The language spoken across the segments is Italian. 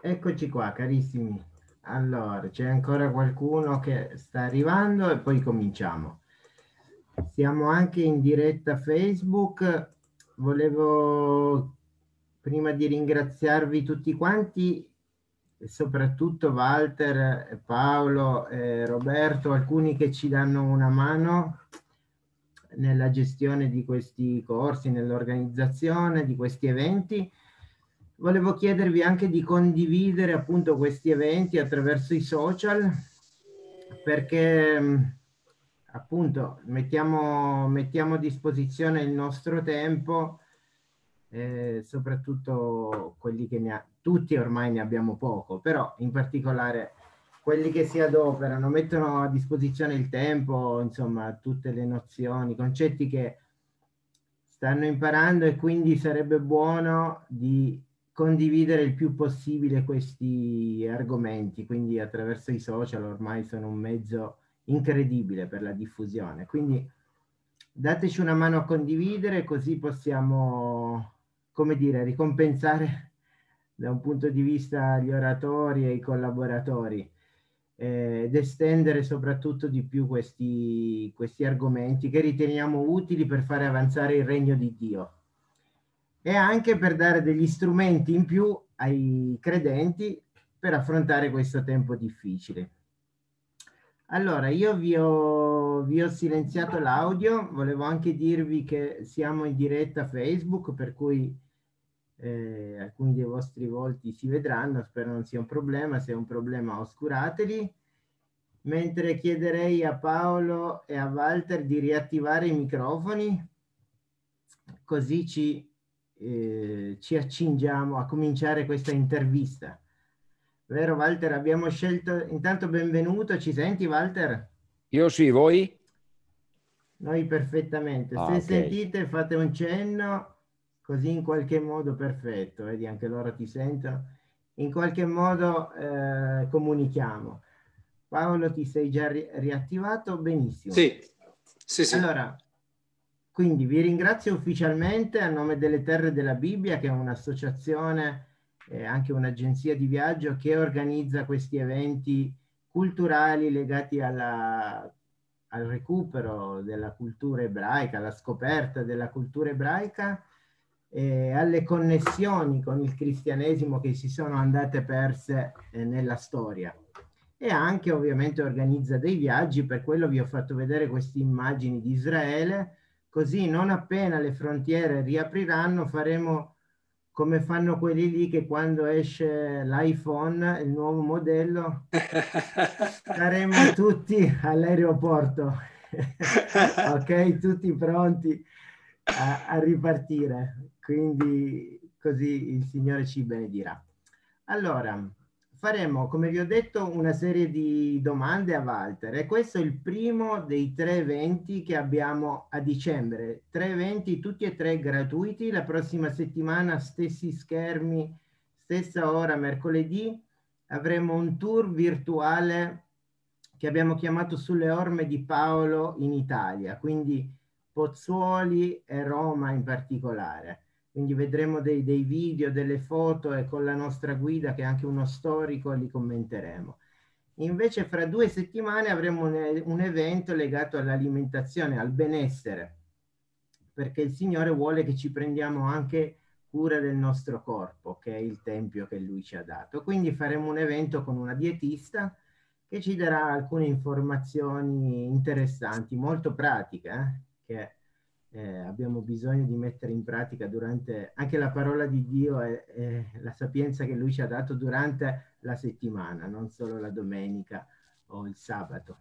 Eccoci qua, carissimi. Allora, c'è ancora qualcuno che sta arrivando e poi cominciamo. Siamo anche in diretta Facebook. Volevo, prima di ringraziarvi tutti quanti, e soprattutto Walter, eh, Paolo, eh, Roberto, alcuni che ci danno una mano nella gestione di questi corsi, nell'organizzazione di questi eventi. Volevo chiedervi anche di condividere appunto questi eventi attraverso i social perché mm, appunto mettiamo, mettiamo a disposizione il nostro tempo, eh, soprattutto quelli che ne, ha, tutti ormai ne abbiamo poco, però in particolare quelli che si adoperano, mettono a disposizione il tempo, insomma, tutte le nozioni, concetti che stanno imparando e quindi sarebbe buono di condividere il più possibile questi argomenti, quindi attraverso i social ormai sono un mezzo incredibile per la diffusione. Quindi dateci una mano a condividere così possiamo, come dire, ricompensare da un punto di vista gli oratori e i collaboratori eh, ed estendere soprattutto di più questi, questi argomenti che riteniamo utili per fare avanzare il regno di Dio e anche per dare degli strumenti in più ai credenti per affrontare questo tempo difficile. Allora, io vi ho, vi ho silenziato l'audio, volevo anche dirvi che siamo in diretta Facebook, per cui eh, alcuni dei vostri volti si vedranno, spero non sia un problema, se è un problema oscurateli, mentre chiederei a Paolo e a Walter di riattivare i microfoni, così ci, eh, ci accingiamo a cominciare questa intervista. Vero Walter, abbiamo scelto, intanto benvenuto, ci senti Walter? Io sì, voi? Noi perfettamente, ah, se okay. sentite fate un cenno così in qualche modo perfetto, vedi anche loro ti sentono, in qualche modo eh, comunichiamo. Paolo ti sei già ri- riattivato, benissimo. Sì, sì, sì. Allora, quindi vi ringrazio ufficialmente a nome delle Terre della Bibbia, che è un'associazione, eh, anche un'agenzia di viaggio che organizza questi eventi culturali legati alla, al recupero della cultura ebraica, alla scoperta della cultura ebraica eh, alle connessioni con il cristianesimo che si sono andate perse eh, nella storia e anche ovviamente organizza dei viaggi, per quello vi ho fatto vedere queste immagini di Israele, così non appena le frontiere riapriranno faremo come fanno quelli lì che quando esce l'iPhone, il nuovo modello, saremo tutti all'aeroporto, ok? Tutti pronti a, a ripartire. Quindi così il Signore ci benedirà. Allora, faremo, come vi ho detto, una serie di domande a Walter e questo è il primo dei tre eventi che abbiamo a dicembre. Tre eventi, tutti e tre gratuiti, la prossima settimana stessi schermi, stessa ora, mercoledì, avremo un tour virtuale che abbiamo chiamato Sulle orme di Paolo in Italia, quindi Pozzuoli e Roma in particolare quindi vedremo dei, dei, video, delle foto e con la nostra guida che è anche uno storico li commenteremo. Invece fra due settimane avremo un, un evento legato all'alimentazione, al benessere, perché il Signore vuole che ci prendiamo anche cura del nostro corpo, che è il tempio che Lui ci ha dato. Quindi faremo un evento con una dietista che ci darà alcune informazioni interessanti, molto pratiche, eh? che eh, abbiamo bisogno di mettere in pratica durante anche la parola di Dio e, e, la sapienza che Lui ci ha dato durante la settimana, non solo la domenica o il sabato.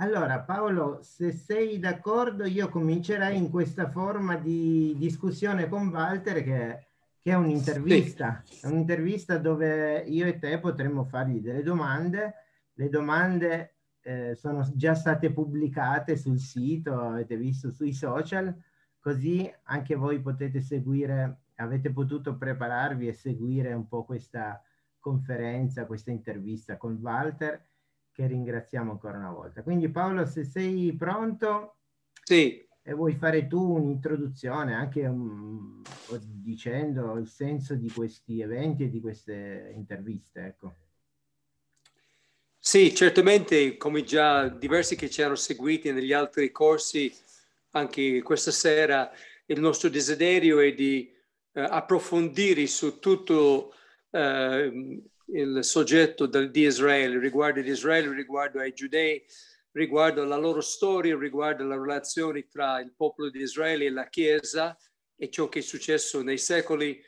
Allora Paolo, se sei d'accordo, io comincerei in questa forma di discussione con Walter che, che è un'intervista, sì. è un'intervista dove io e te potremmo fargli delle domande, le domande eh, sono già state pubblicate sul sito, avete visto sui social, così anche voi potete seguire, avete potuto prepararvi e seguire un po' questa conferenza, questa intervista con Walter, che ringraziamo ancora una volta. Quindi Paolo, se sei pronto sì. e vuoi fare tu un'introduzione anche um, dicendo il senso di questi eventi e di queste interviste, ecco. Sì, certamente, come già diversi che ci hanno seguiti negli altri corsi, anche questa sera il nostro desiderio è di eh, approfondire su tutto eh, il soggetto del, di Israele, riguardo ad Israele, riguardo ai giudei, riguardo alla loro storia, riguardo alle relazioni tra il popolo di Israele e la Chiesa e ciò che è successo nei secoli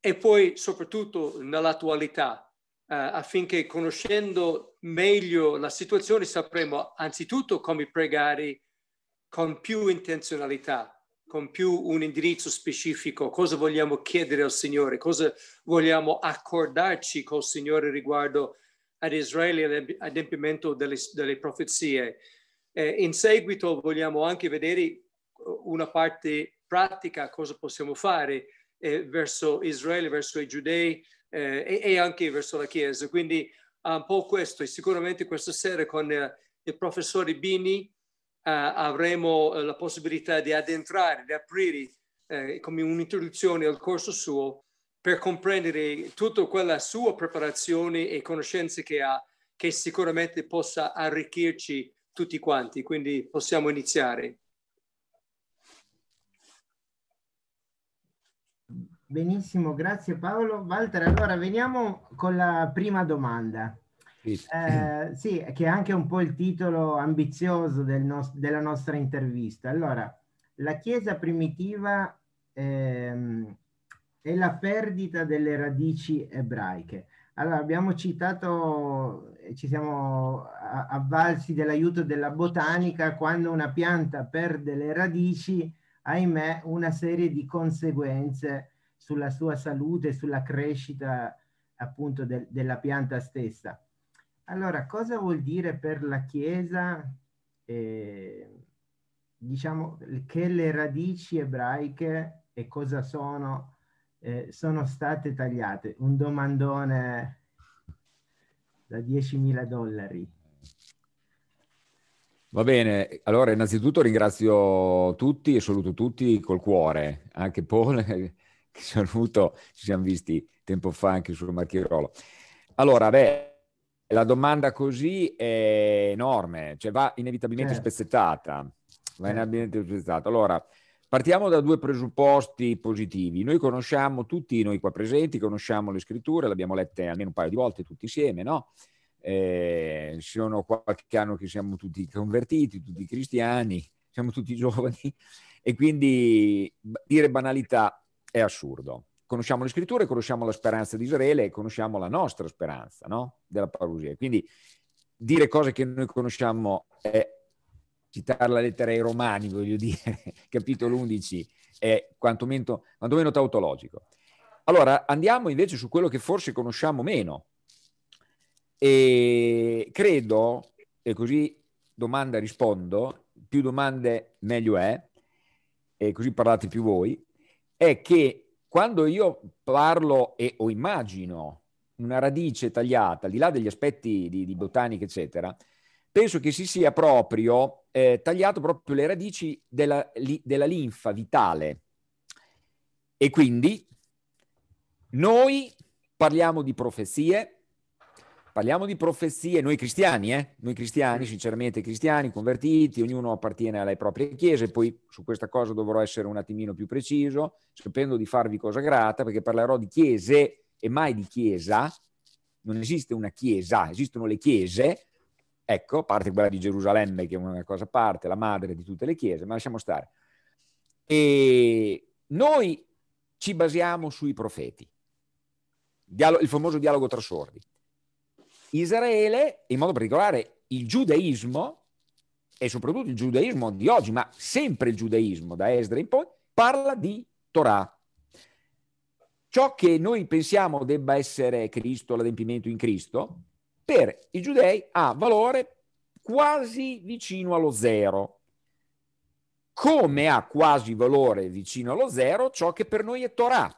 e poi soprattutto nell'attualità eh, affinché conoscendo meglio la situazione sapremo anzitutto come pregare con più intenzionalità, con più un indirizzo specifico, cosa vogliamo chiedere al Signore, cosa vogliamo accordarci col Signore riguardo ad Israele e all'adempimento delle, delle, profezie. Eh, in seguito vogliamo anche vedere uh, una parte pratica, cosa possiamo fare eh, verso Israele, verso i giudei, eh, e, e, anche verso la Chiesa. Quindi ha un po' questo e sicuramente questa sera con eh, il professore Bini eh, avremo eh, la possibilità di addentrare, di aprire eh, come un'introduzione al corso suo per comprendere tutta quella sua preparazione e conoscenze che ha, che sicuramente possa arricchirci tutti quanti. Quindi possiamo iniziare. Benissimo, grazie Paolo. Walter, allora veniamo con la prima domanda. eh, sì che è anche un po' il titolo ambizioso del no della nostra intervista. Allora, la Chiesa primitiva ehm, e la perdita delle radici ebraiche. Allora, abbiamo citato, eh, ci siamo avvalsi dell'aiuto della botanica, quando una pianta perde le radici, ahimè, una serie di conseguenze sulla sua salute, sulla crescita appunto de, della pianta stessa. Allora, cosa vuol dire per la Chiesa, eh, diciamo, che le radici ebraiche e cosa sono, eh, sono state tagliate? Un domandone da 10.000 dollari. Va bene, allora innanzitutto ringrazio tutti e saluto tutti col cuore, anche Paul che saluto, ci siamo visti tempo fa anche sul Marchirolo. Allora, beh, la domanda così è enorme, cioè va inevitabilmente certo. spezzettata. Va certo. inevitabilmente spezzettata. Allora, partiamo da due presupposti positivi. Noi conosciamo tutti, noi qua presenti, conosciamo le scritture, le abbiamo lette almeno un paio di volte tutti insieme, no? Eh, sono qualche anno che siamo tutti convertiti, tutti cristiani, siamo tutti giovani e quindi dire banalità è assurdo. Conosciamo le scritture, conosciamo la speranza di Israele e conosciamo la nostra speranza, no? Della parusia. Quindi dire cose che noi conosciamo è citare la lettera ai Romani, voglio dire, capitolo 11, è quantomeno, quantomeno tautologico. Allora, andiamo invece su quello che forse conosciamo meno. E credo, e così domanda rispondo, più domande meglio è, e così parlate più voi, è che quando io parlo e, o immagino una radice tagliata, al di là degli aspetti di, di botanica, eccetera, penso che si sia proprio eh, tagliato proprio le radici della, li, della linfa vitale. E quindi noi parliamo di profezie, Parliamo di profezie, noi cristiani, eh? noi cristiani, mm. sinceramente cristiani, convertiti, ognuno appartiene alle proprie chiese, poi su questa cosa dovrò essere un attimino più preciso, sapendo di farvi cosa grata, perché parlerò di chiese e mai di chiesa, non esiste una chiesa, esistono le chiese, ecco, a parte quella di Gerusalemme che è una cosa a parte, la madre di tutte le chiese, ma lasciamo stare. E noi ci basiamo sui profeti, il famoso dialogo tra sordi. Israele, in modo particolare il giudaismo, e soprattutto il giudaismo di oggi, ma sempre il giudaismo da Esdra in poi, parla di Torah. Ciò che noi pensiamo debba essere Cristo, l'adempimento in Cristo, per i giudei ha valore quasi vicino allo zero. Come ha quasi valore vicino allo zero ciò che per noi è Torah,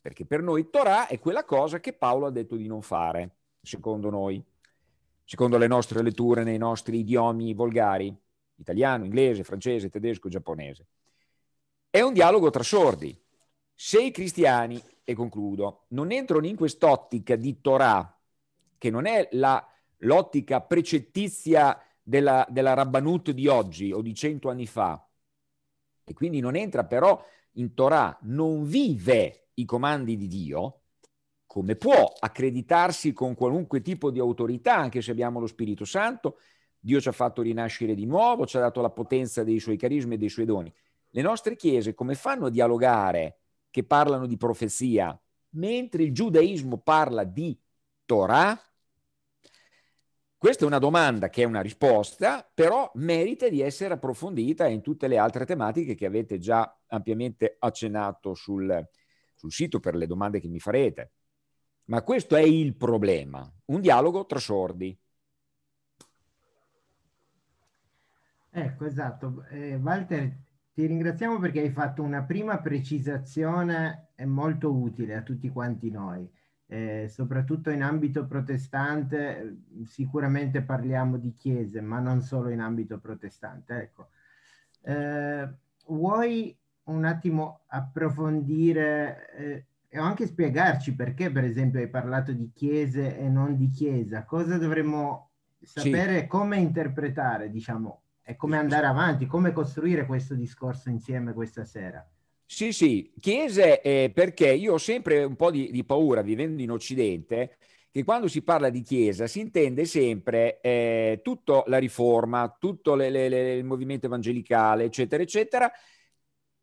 perché per noi Torah è quella cosa che Paolo ha detto di non fare secondo noi, secondo le nostre letture nei nostri idiomi volgari, italiano, inglese, francese, tedesco, giapponese. È un dialogo tra sordi. Se i cristiani, e concludo, non entrano in quest'ottica di Torah, che non è la, l'ottica precettizia della, della Rabbanut di oggi o di cento anni fa, e quindi non entra però in Torah, non vive i comandi di Dio, come può accreditarsi con qualunque tipo di autorità, anche se abbiamo lo Spirito Santo. Dio ci ha fatto rinascere di nuovo, ci ha dato la potenza dei suoi carismi e dei suoi doni. Le nostre chiese come fanno a dialogare che parlano di profezia, mentre il giudaismo parla di Torah? Questa è una domanda che è una risposta, però merita di essere approfondita in tutte le altre tematiche che avete già ampiamente accennato sul, sul sito per le domande che mi farete. Ma questo è il problema, un dialogo tra sordi. Ecco, esatto. Eh, Walter, ti ringraziamo perché hai fatto una prima precisazione molto utile a tutti quanti noi. Eh, soprattutto in ambito protestante, sicuramente parliamo di chiese, ma non solo in ambito protestante. Ecco. Eh, vuoi un attimo approfondire eh, e anche spiegarci perché, per esempio, hai parlato di chiese e non di chiesa. Cosa dovremmo sapere sì. come interpretare, diciamo, e come andare avanti, come costruire questo discorso insieme questa sera. Sì, sì, chiese eh, perché io ho sempre un po' di, di, paura, vivendo in Occidente, che quando si parla di chiesa si intende sempre eh, tutta la riforma, tutto le, le, le, il movimento evangelicale, eccetera, eccetera,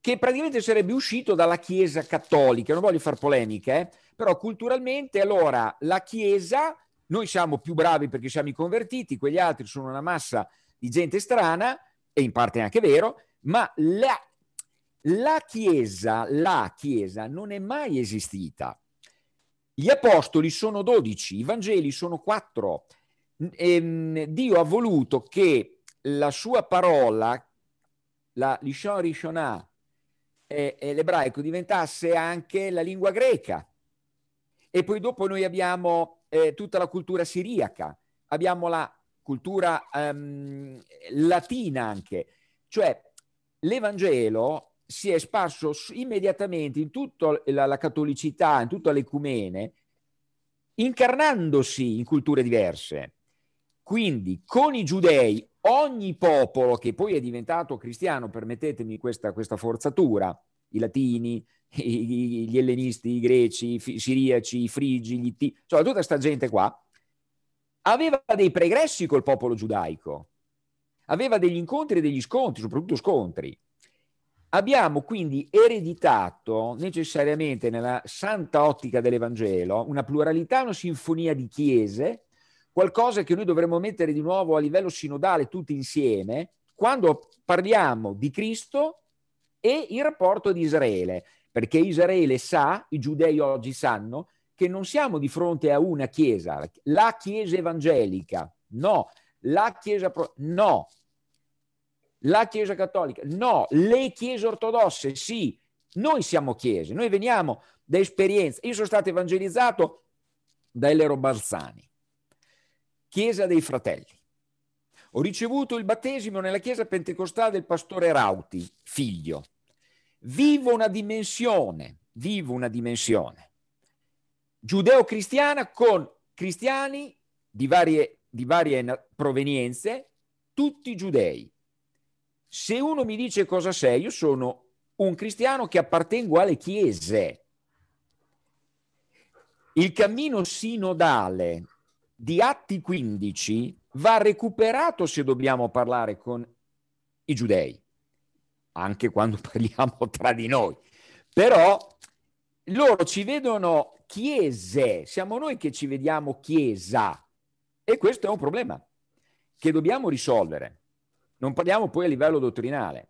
che praticamente sarebbe uscito dalla Chiesa cattolica. Non voglio fare polemiche, eh? però culturalmente allora la Chiesa, noi siamo più bravi perché siamo i convertiti, quegli altri sono una massa di gente strana, e in parte è anche vero, ma la, la Chiesa, la Chiesa non è mai esistita. Gli apostoli sono dodici, i Vangeli sono quattro. Ehm, Dio ha voluto che la sua parola, la Lishon Rishonah, eh, l'ebraico diventasse anche la lingua greca. E poi dopo noi abbiamo eh, tutta la cultura siriaca, abbiamo la cultura ehm, latina anche. Cioè l'Evangelo si è sparso immediatamente in tutta la, la cattolicità, in tutta l'ecumene, incarnandosi in culture diverse. Quindi con i giudei ogni popolo che poi è diventato cristiano, permettetemi questa, questa forzatura, i latini, i, gli ellenisti, i greci, i siriaci, i frigi, gli t- cioè tutta questa gente qua, aveva dei pregressi col popolo giudaico, aveva degli incontri e degli scontri, soprattutto scontri. Abbiamo quindi ereditato necessariamente nella santa ottica dell'Evangelo una pluralità, una sinfonia di chiese qualcosa che noi dovremmo mettere di nuovo a livello sinodale tutti insieme quando parliamo di Cristo e il rapporto di Israele, perché Israele sa, i giudei oggi sanno, che non siamo di fronte a una chiesa, la chiesa evangelica, no, la chiesa, pro- no, la chiesa cattolica, no, le chiese ortodosse, sì, noi siamo chiese, noi veniamo da esperienze, io sono stato evangelizzato da Elero Barzani, Chiesa dei Fratelli. Ho ricevuto il battesimo nella Chiesa pentecostale del pastore Rauti, figlio. Vivo una dimensione, vivo una dimensione giudeo-cristiana con cristiani di varie, di varie provenienze, tutti giudei. Se uno mi dice cosa sei, io sono un cristiano che appartengo alle chiese. Il cammino sinodale di Atti 15 va recuperato se dobbiamo parlare con i giudei, anche quando parliamo tra di noi. Però loro ci vedono chiese, siamo noi che ci vediamo chiesa e questo è un problema che dobbiamo risolvere. Non parliamo poi a livello dottrinale.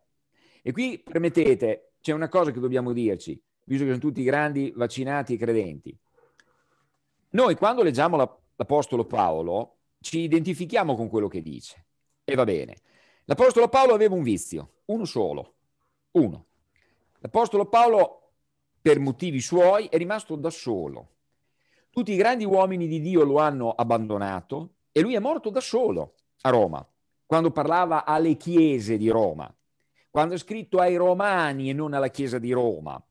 E qui permettete, c'è una cosa che dobbiamo dirci, visto che sono tutti grandi vaccinati e credenti. Noi quando leggiamo la l'Apostolo Paolo, ci identifichiamo con quello che dice. E va bene. L'Apostolo Paolo aveva un vizio, uno solo, uno. L'Apostolo Paolo, per motivi suoi, è rimasto da solo. Tutti i grandi uomini di Dio lo hanno abbandonato e lui è morto da solo a Roma, quando parlava alle chiese di Roma, quando è scritto ai romani e non alla chiesa di Roma.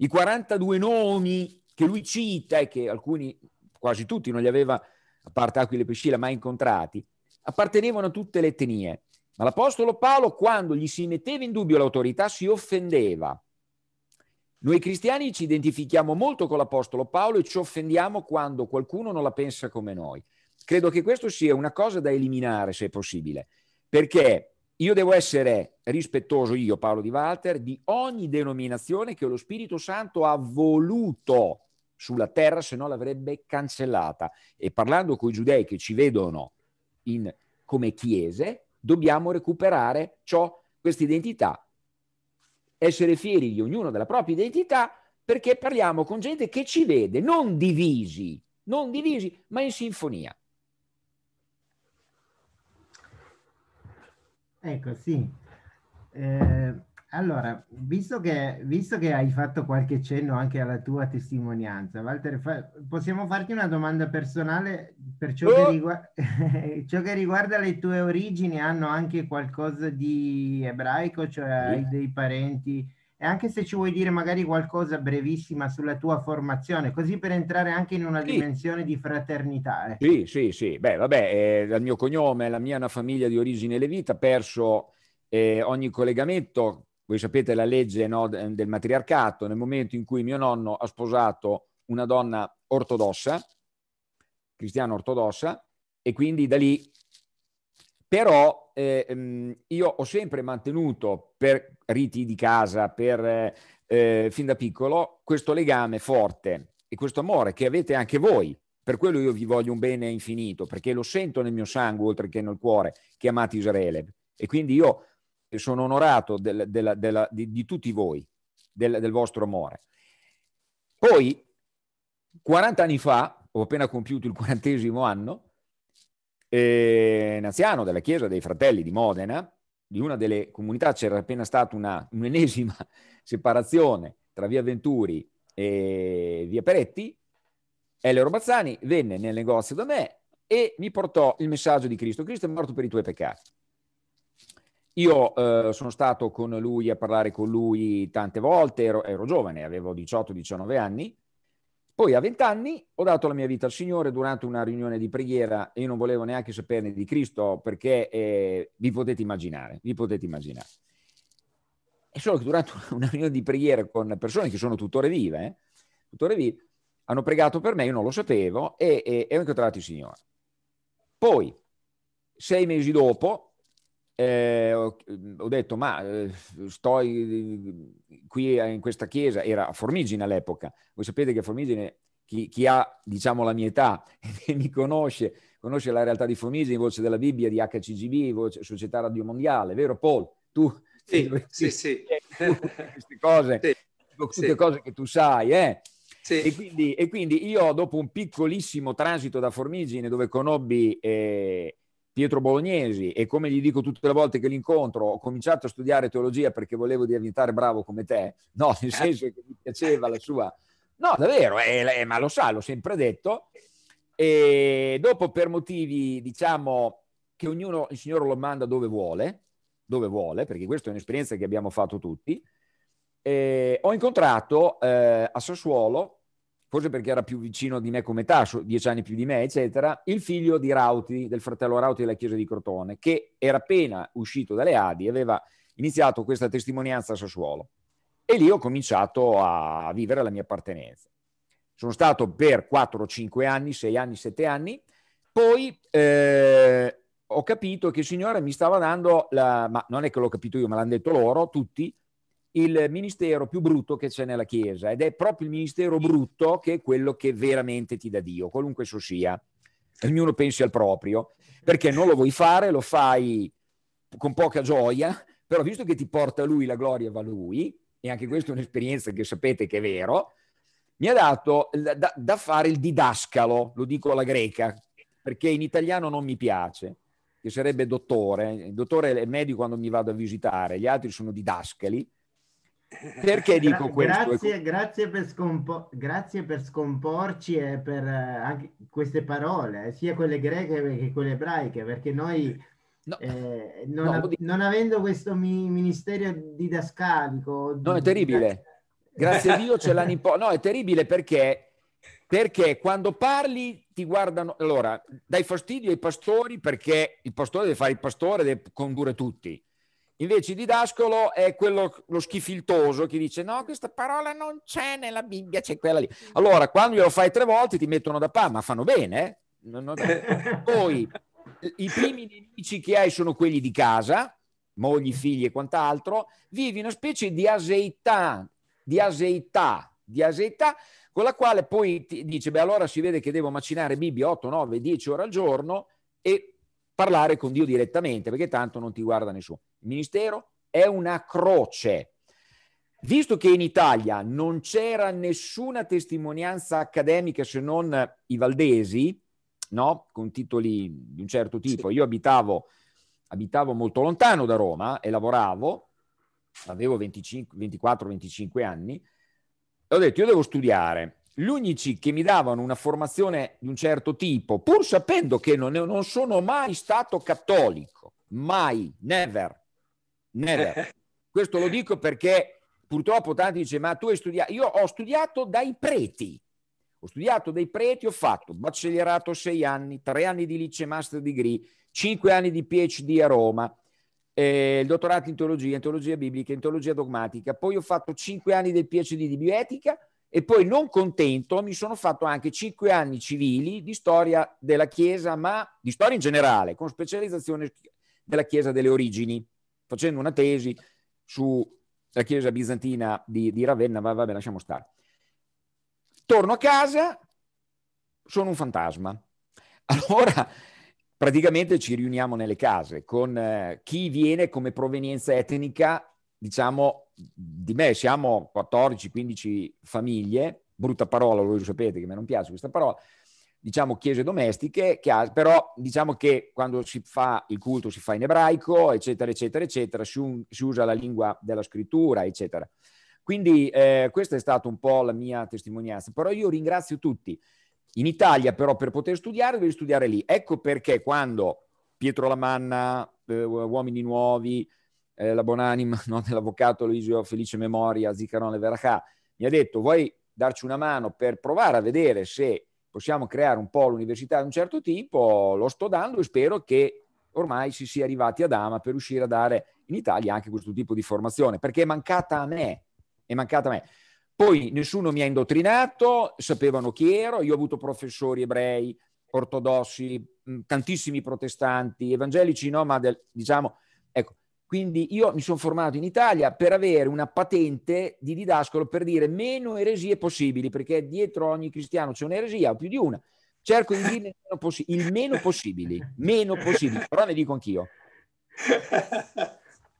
I 42 nomi che lui cita e che alcuni quasi tutti non li aveva, a parte Aquile e Priscilla, mai incontrati, appartenevano a tutte le etnie. Ma l'Apostolo Paolo, quando gli si metteva in dubbio l'autorità, si offendeva. Noi cristiani ci identifichiamo molto con l'Apostolo Paolo e ci offendiamo quando qualcuno non la pensa come noi. Credo che questo sia una cosa da eliminare, se possibile, perché io devo essere rispettoso, io Paolo di Walter, di ogni denominazione che lo Spirito Santo ha voluto sulla terra, se no l'avrebbe cancellata. E parlando con i giudei che ci vedono in, come chiese, dobbiamo recuperare ciò, questa identità, essere fieri di ognuno della propria identità, perché parliamo con gente che ci vede non divisi, non divisi, ma in sinfonia. Ecco, sì. Eh, allora, visto che, visto che, hai fatto qualche cenno anche alla tua testimonianza, Walter, fa, possiamo farti una domanda personale per ciò, oh. che riguarda, ciò, che riguarda le tue origini, hanno anche qualcosa di ebraico, cioè hai dei parenti, e anche se ci vuoi dire magari qualcosa brevissima sulla tua formazione, così per entrare anche in una sì. dimensione di fraternità. Eh. Sì, sì, sì, beh, vabbè, eh, dal mio cognome, la mia è una famiglia di origine levita, perso... Eh, ogni collegamento voi sapete la legge no, del matriarcato, nel momento in cui mio nonno ha sposato una donna ortodossa, cristiana ortodossa, e quindi da lì, però eh, ehm, io ho sempre mantenuto per riti di casa, per, eh, eh, fin da piccolo, questo legame forte e questo amore che avete anche voi. Per quello io vi voglio un bene infinito, perché lo sento nel mio sangue, oltre che nel cuore, che amate Israele. E quindi io sono onorato del, della, della, di, di, tutti voi, del, del vostro amore. Poi, 40 anni fa, ho appena compiuto il quarantesimo anno, eh, anziano della Chiesa dei Fratelli di Modena, di una delle comunità, c'era appena stata una, un'ennesima separazione tra via Venturi e via Peretti, Elero Bazzani venne nel negozio da me e mi portò il messaggio di Cristo. Cristo è morto per i tuoi peccati. Io eh, sono stato con lui a parlare con lui tante volte, ero, ero giovane, avevo 18-19 anni. Poi a 20 anni ho dato la mia vita al Signore durante una riunione di preghiera e io non volevo neanche saperne di Cristo perché eh, vi potete immaginare, vi potete immaginare. È solo che durante una riunione di preghiera con persone che sono tuttora vive, eh, tutore vive hanno pregato per me, io non lo sapevo e, e, e ho incontrato il Signore. Poi, sei mesi dopo, eh, ho, mhmm, ho, detto, ma ehm, sto qui in questa chiesa, era a Formigine all'epoca, voi sapete che Formigine, chi, chi ha diciamo la mia età e mi conosce, conosce la realtà di Formigine, voce della Bibbia, di HCGB, voce, Società Radio Mondiale, vero Paul? Tu sì, sì, sì. queste cose, sì, tutte sì. cose che tu sai, eh? Sì. E, quindi, e, quindi, io dopo un piccolissimo transito da Formigine dove conobbi eh, Pietro Bolognesi e come gli dico tutte le volte che l'incontro, ho cominciato a studiare teologia perché volevo diventare bravo come te, no, nel senso che mi piaceva la sua... No, davvero, eh, ma lo sa, l'ho sempre detto. E dopo per motivi, diciamo, che ognuno, il Signore lo manda dove vuole, dove vuole, perché questa è un'esperienza che abbiamo fatto tutti, eh, ho incontrato eh, a Sassuolo forse perché era più vicino di me come età, dieci anni più di me, eccetera, il figlio di Rauti, del fratello Rauti della chiesa di Crotone, che era appena uscito dalle Adi e aveva iniziato questa testimonianza a Sassuolo. E lì ho cominciato a vivere la mia appartenenza. Sono stato per 4, 5 anni, 6 anni, 7 anni, poi eh, ho capito che il Signore mi stava dando, la, ma non è che l'ho capito io, me l'hanno detto loro, tutti, il ministero più brutto che c'è nella Chiesa ed è proprio il ministero brutto che è quello che veramente ti dà Dio, qualunque esso sia. Ognuno pensi al proprio, perché non lo vuoi fare, lo fai con poca gioia, però visto che ti porta lui la gloria va lui, e anche questa è un'esperienza che sapete che è vero, mi ha dato da, da fare il didascalo, lo dico alla greca, perché in italiano non mi piace che sarebbe dottore, il dottore è medico quando mi vado a visitare, gli altri sono didascali, perché dico Gra- questo? Grazie, grazie, per scompo- grazie, per scomporci e per eh, queste parole, eh, sia quelle greche che quelle ebraiche, perché noi no. eh, non, no, av- non, avendo questo mi- ministero didascalico... Di- no, è terribile. Grazie a Dio c'è la nipote. No, è terribile perché, perché quando parli ti guardano... Allora, dai fastidio ai pastori perché il pastore deve fare il pastore, deve condurre tutti Invece il didascolo è quello, lo schifiltoso, che dice no, questa parola non c'è nella Bibbia, c'è quella lì. Allora, quando glielo fai tre volte ti mettono da pa, ma fanno bene. Eh? Poi i primi nemici che hai sono quelli di casa, mogli, figli e quant'altro, vivi una specie di aseità, di aseità, di aseità, con la quale poi ti dice, beh allora si vede che devo macinare Bibbia 8, 9, 10 ore al giorno e parlare con Dio direttamente, perché tanto non ti guarda nessuno. Il ministero è una croce. Visto che in Italia non c'era nessuna testimonianza accademica se non i valdesi, no? con titoli di un certo tipo, sì. io abitavo, abitavo molto lontano da Roma e lavoravo, avevo 24-25 anni, e ho detto io devo studiare. Gli unici che mi davano una formazione di un certo tipo, pur sapendo che non, non sono mai stato cattolico, mai, never, never. Questo lo dico perché purtroppo tanti dicono, ma tu hai studiato, io ho studiato dai preti, ho studiato dai preti, ho fatto baccellerato sei anni, tre anni di liceo master degree, cinque anni di PhD a Roma, eh, il dottorato in teologia, in teologia biblica, in teologia dogmatica, poi ho fatto cinque anni del PhD di bioetica e poi non contento mi sono fatto anche cinque anni civili di storia della Chiesa, ma di storia in generale, con specializzazione della Chiesa delle origini facendo una tesi sulla chiesa bizantina di, di Ravenna, ma vabbè, lasciamo stare. Torno a casa, sono un fantasma. Allora, praticamente ci riuniamo nelle case con eh, chi viene come provenienza etnica, diciamo, di me siamo 14-15 famiglie, brutta parola, voi lo sapete che a me non piace questa parola, diciamo chiese domestiche, che però diciamo che quando si fa il culto si fa in ebraico, eccetera, eccetera, eccetera, si, un, si usa la lingua della scrittura, eccetera. Quindi eh, questa è stata un po' la mia testimonianza, però io ringrazio tutti. In Italia però per poter studiare devi studiare lì. Ecco perché quando Pietro Lamanna, eh, Uomini Nuovi, eh, la Bonanima no, dell'avvocato Luigio Felice Memoria, Zicarone Veracà, mi ha detto vuoi darci una mano per provare a vedere se possiamo creare un polo universitario di un certo tipo, lo sto dando e spero che ormai si sia arrivati ad Ama per riuscire a dare in Italia anche questo tipo di formazione, perché è mancata a me, è mancata a me. Poi nessuno mi ha indottrinato, sapevano chi ero, io ho avuto professori ebrei, ortodossi, tantissimi protestanti, evangelici no, ma del, diciamo quindi io mi sono formato in Italia per avere una patente di didascolo per dire meno eresie possibili, perché dietro ogni cristiano c'è un'eresia o più di una. Cerco di dire meno possi- il meno possibile, meno possibile, però ne dico anch'io.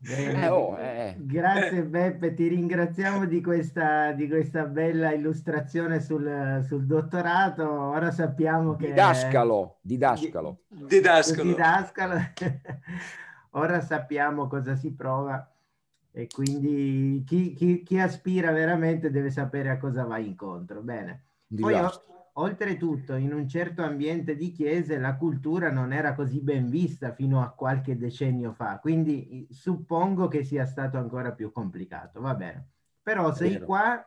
Bene. Eh, oh, eh, eh. Grazie Beppe, ti ringraziamo di questa, di questa bella illustrazione sul, sul, dottorato. Ora sappiamo che... Didascalo, didascalo. Didascalo. didascalo ora sappiamo cosa si prova e quindi chi, chi, chi aspira veramente deve sapere a cosa va incontro. Bene. Poi, o, oltretutto, in un certo ambiente di chiese la cultura non era così ben vista fino a qualche decennio fa, quindi suppongo che sia stato ancora più complicato. Va bene. Però sei qua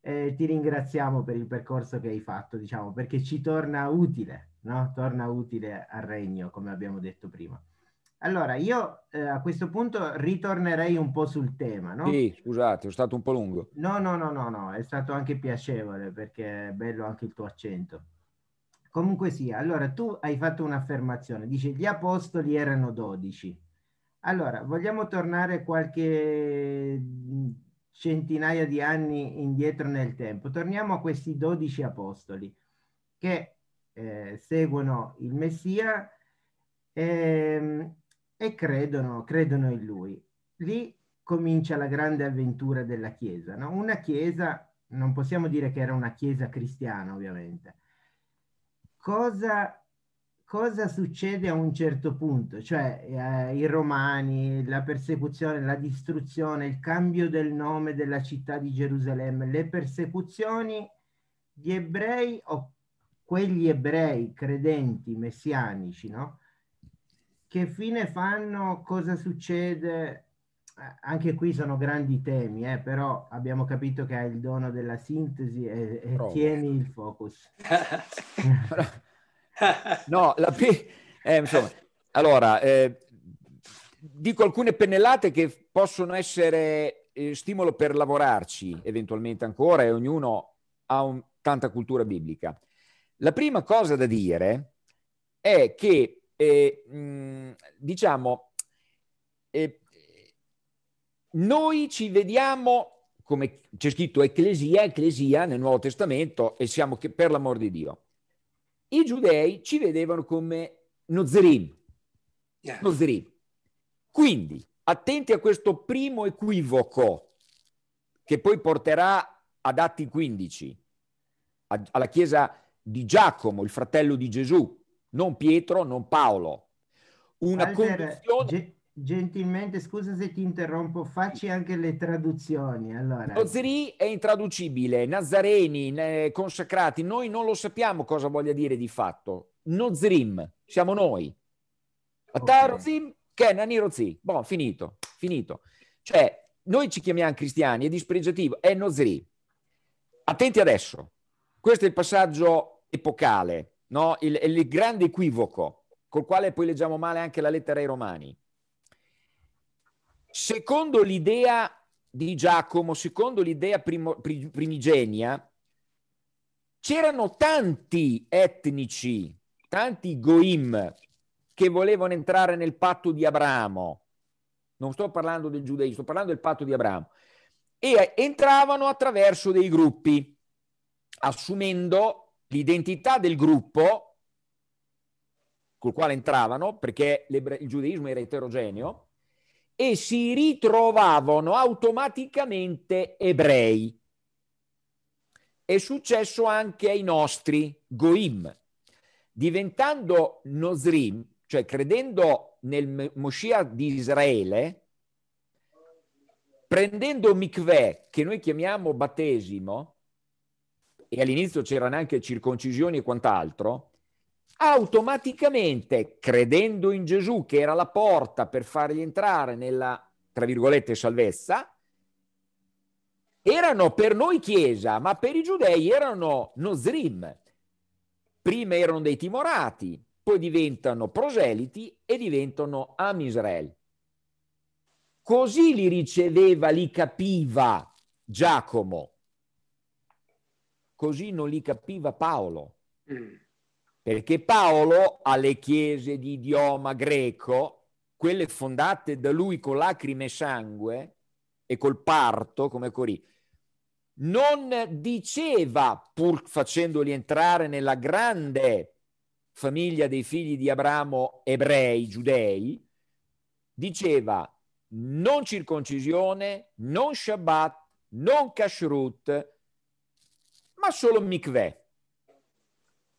eh, ti ringraziamo per il percorso che hai fatto, diciamo, perché ci torna utile, no? Torna utile al regno, come abbiamo detto prima. Allora, io eh, a questo punto ritornerei un po' sul tema, no? Sì, scusate, sono stato un po' lungo. No, no, no, no, no, è stato anche piacevole perché è bello anche il tuo accento. Comunque sia, allora tu hai fatto un'affermazione, dice gli apostoli erano dodici. Allora, vogliamo tornare qualche mm, centinaia di anni indietro nel tempo. Torniamo a questi dodici apostoli che eh, seguono il Messia. E, ehm, e credono, credono in lui. Lì comincia la grande avventura della Chiesa. No? Una Chiesa, non possiamo dire che era una Chiesa cristiana ovviamente. Cosa, cosa succede a un certo punto? Cioè eh, i romani, la persecuzione, la distruzione, il cambio del nome della città di Gerusalemme, le persecuzioni, gli ebrei o quegli ebrei credenti messianici, no? che fine fanno, cosa succede? Eh, anche qui sono grandi temi, eh, però abbiamo capito che hai il dono della sintesi e, e tieni il focus. no, la P... Eh, insomma, allora, eh, dico alcune pennellate che possono essere eh, stimolo per lavorarci eventualmente ancora e ognuno ha un, tanta cultura biblica. La prima cosa da dire è che eh, mh, mm, diciamo, eh, noi ci vediamo, come c'è scritto ecclesia, ecclesia nel Nuovo Testamento, e siamo che per l'amor di Dio. I giudei ci vedevano come nozerim. nozerim. Quindi, attenti a questo primo equivoco che poi porterà ad Atti 15, alla chiesa di Giacomo, il fratello di Gesù, non Pietro, non Paolo. Una Walter, condizione... Gentilmente, scusa se ti interrompo, facci anche le traduzioni. Allora. Nozri è intraducibile, Nazareni, consacrati, noi non lo sappiamo cosa voglia dire di fatto. Nozrim, siamo noi. Atarozim, che Nanirozzi. Buon, finito, finito. Cioè, noi ci chiamiamo cristiani, è dispregiativo, è Nozri. Attenti adesso, questo è il passaggio epocale no? il, il grande equivoco col quale poi leggiamo male anche la lettera ai Romani. Secondo l'idea di Giacomo, secondo l'idea primo, primigenia, c'erano tanti etnici, tanti goim che volevano entrare nel patto di Abramo. Non sto parlando del giudaismo, sto parlando del patto di Abramo. E eh, entravano attraverso dei gruppi, assumendo l'identità del gruppo col quale entravano, perché il giudaismo era eterogeneo, e si ritrovavano automaticamente ebrei. È successo anche ai nostri Goim, diventando Nozrim, cioè credendo nel Moshiach di Israele, prendendo Mikveh, che noi chiamiamo battesimo, e all'inizio c'erano anche circoncisioni e quant'altro, automaticamente, credendo in Gesù che era la porta per fargli entrare nella, tra virgolette, salvezza, erano per noi chiesa, ma per i giudei erano nozrim. Prima erano dei timorati, poi diventano proseliti e diventano Am Così li riceveva, li capiva Giacomo così non li capiva Paolo. Mm. Perché Paolo alle chiese di idioma greco, quelle fondate da lui con lacrime e sangue e col parto, come Corì, non diceva, pur facendoli entrare nella grande famiglia dei figli di Abramo ebrei, giudei, diceva non circoncisione, non Shabbat, non kashrut, ma solo Mikveh.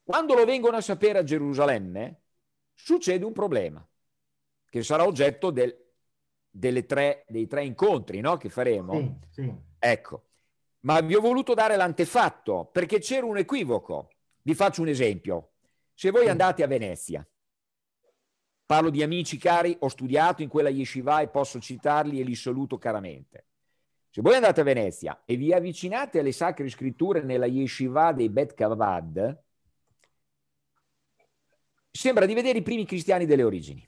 Quando lo vengono a sapere a Gerusalemme, succede un problema, che sarà oggetto del, tre, dei tre incontri no? che faremo. Sì, sì. Ecco, ma vi ho voluto dare l'antefatto perché c'era un equivoco. Vi faccio un esempio. Se voi andate a Venezia, parlo di amici cari, ho studiato in quella yeshiva e posso citarli e li saluto caramente. Se voi andate a Venezia e vi avvicinate alle sacre scritture nella yeshiva dei Bet Kavad, sembra di vedere i primi cristiani delle origini.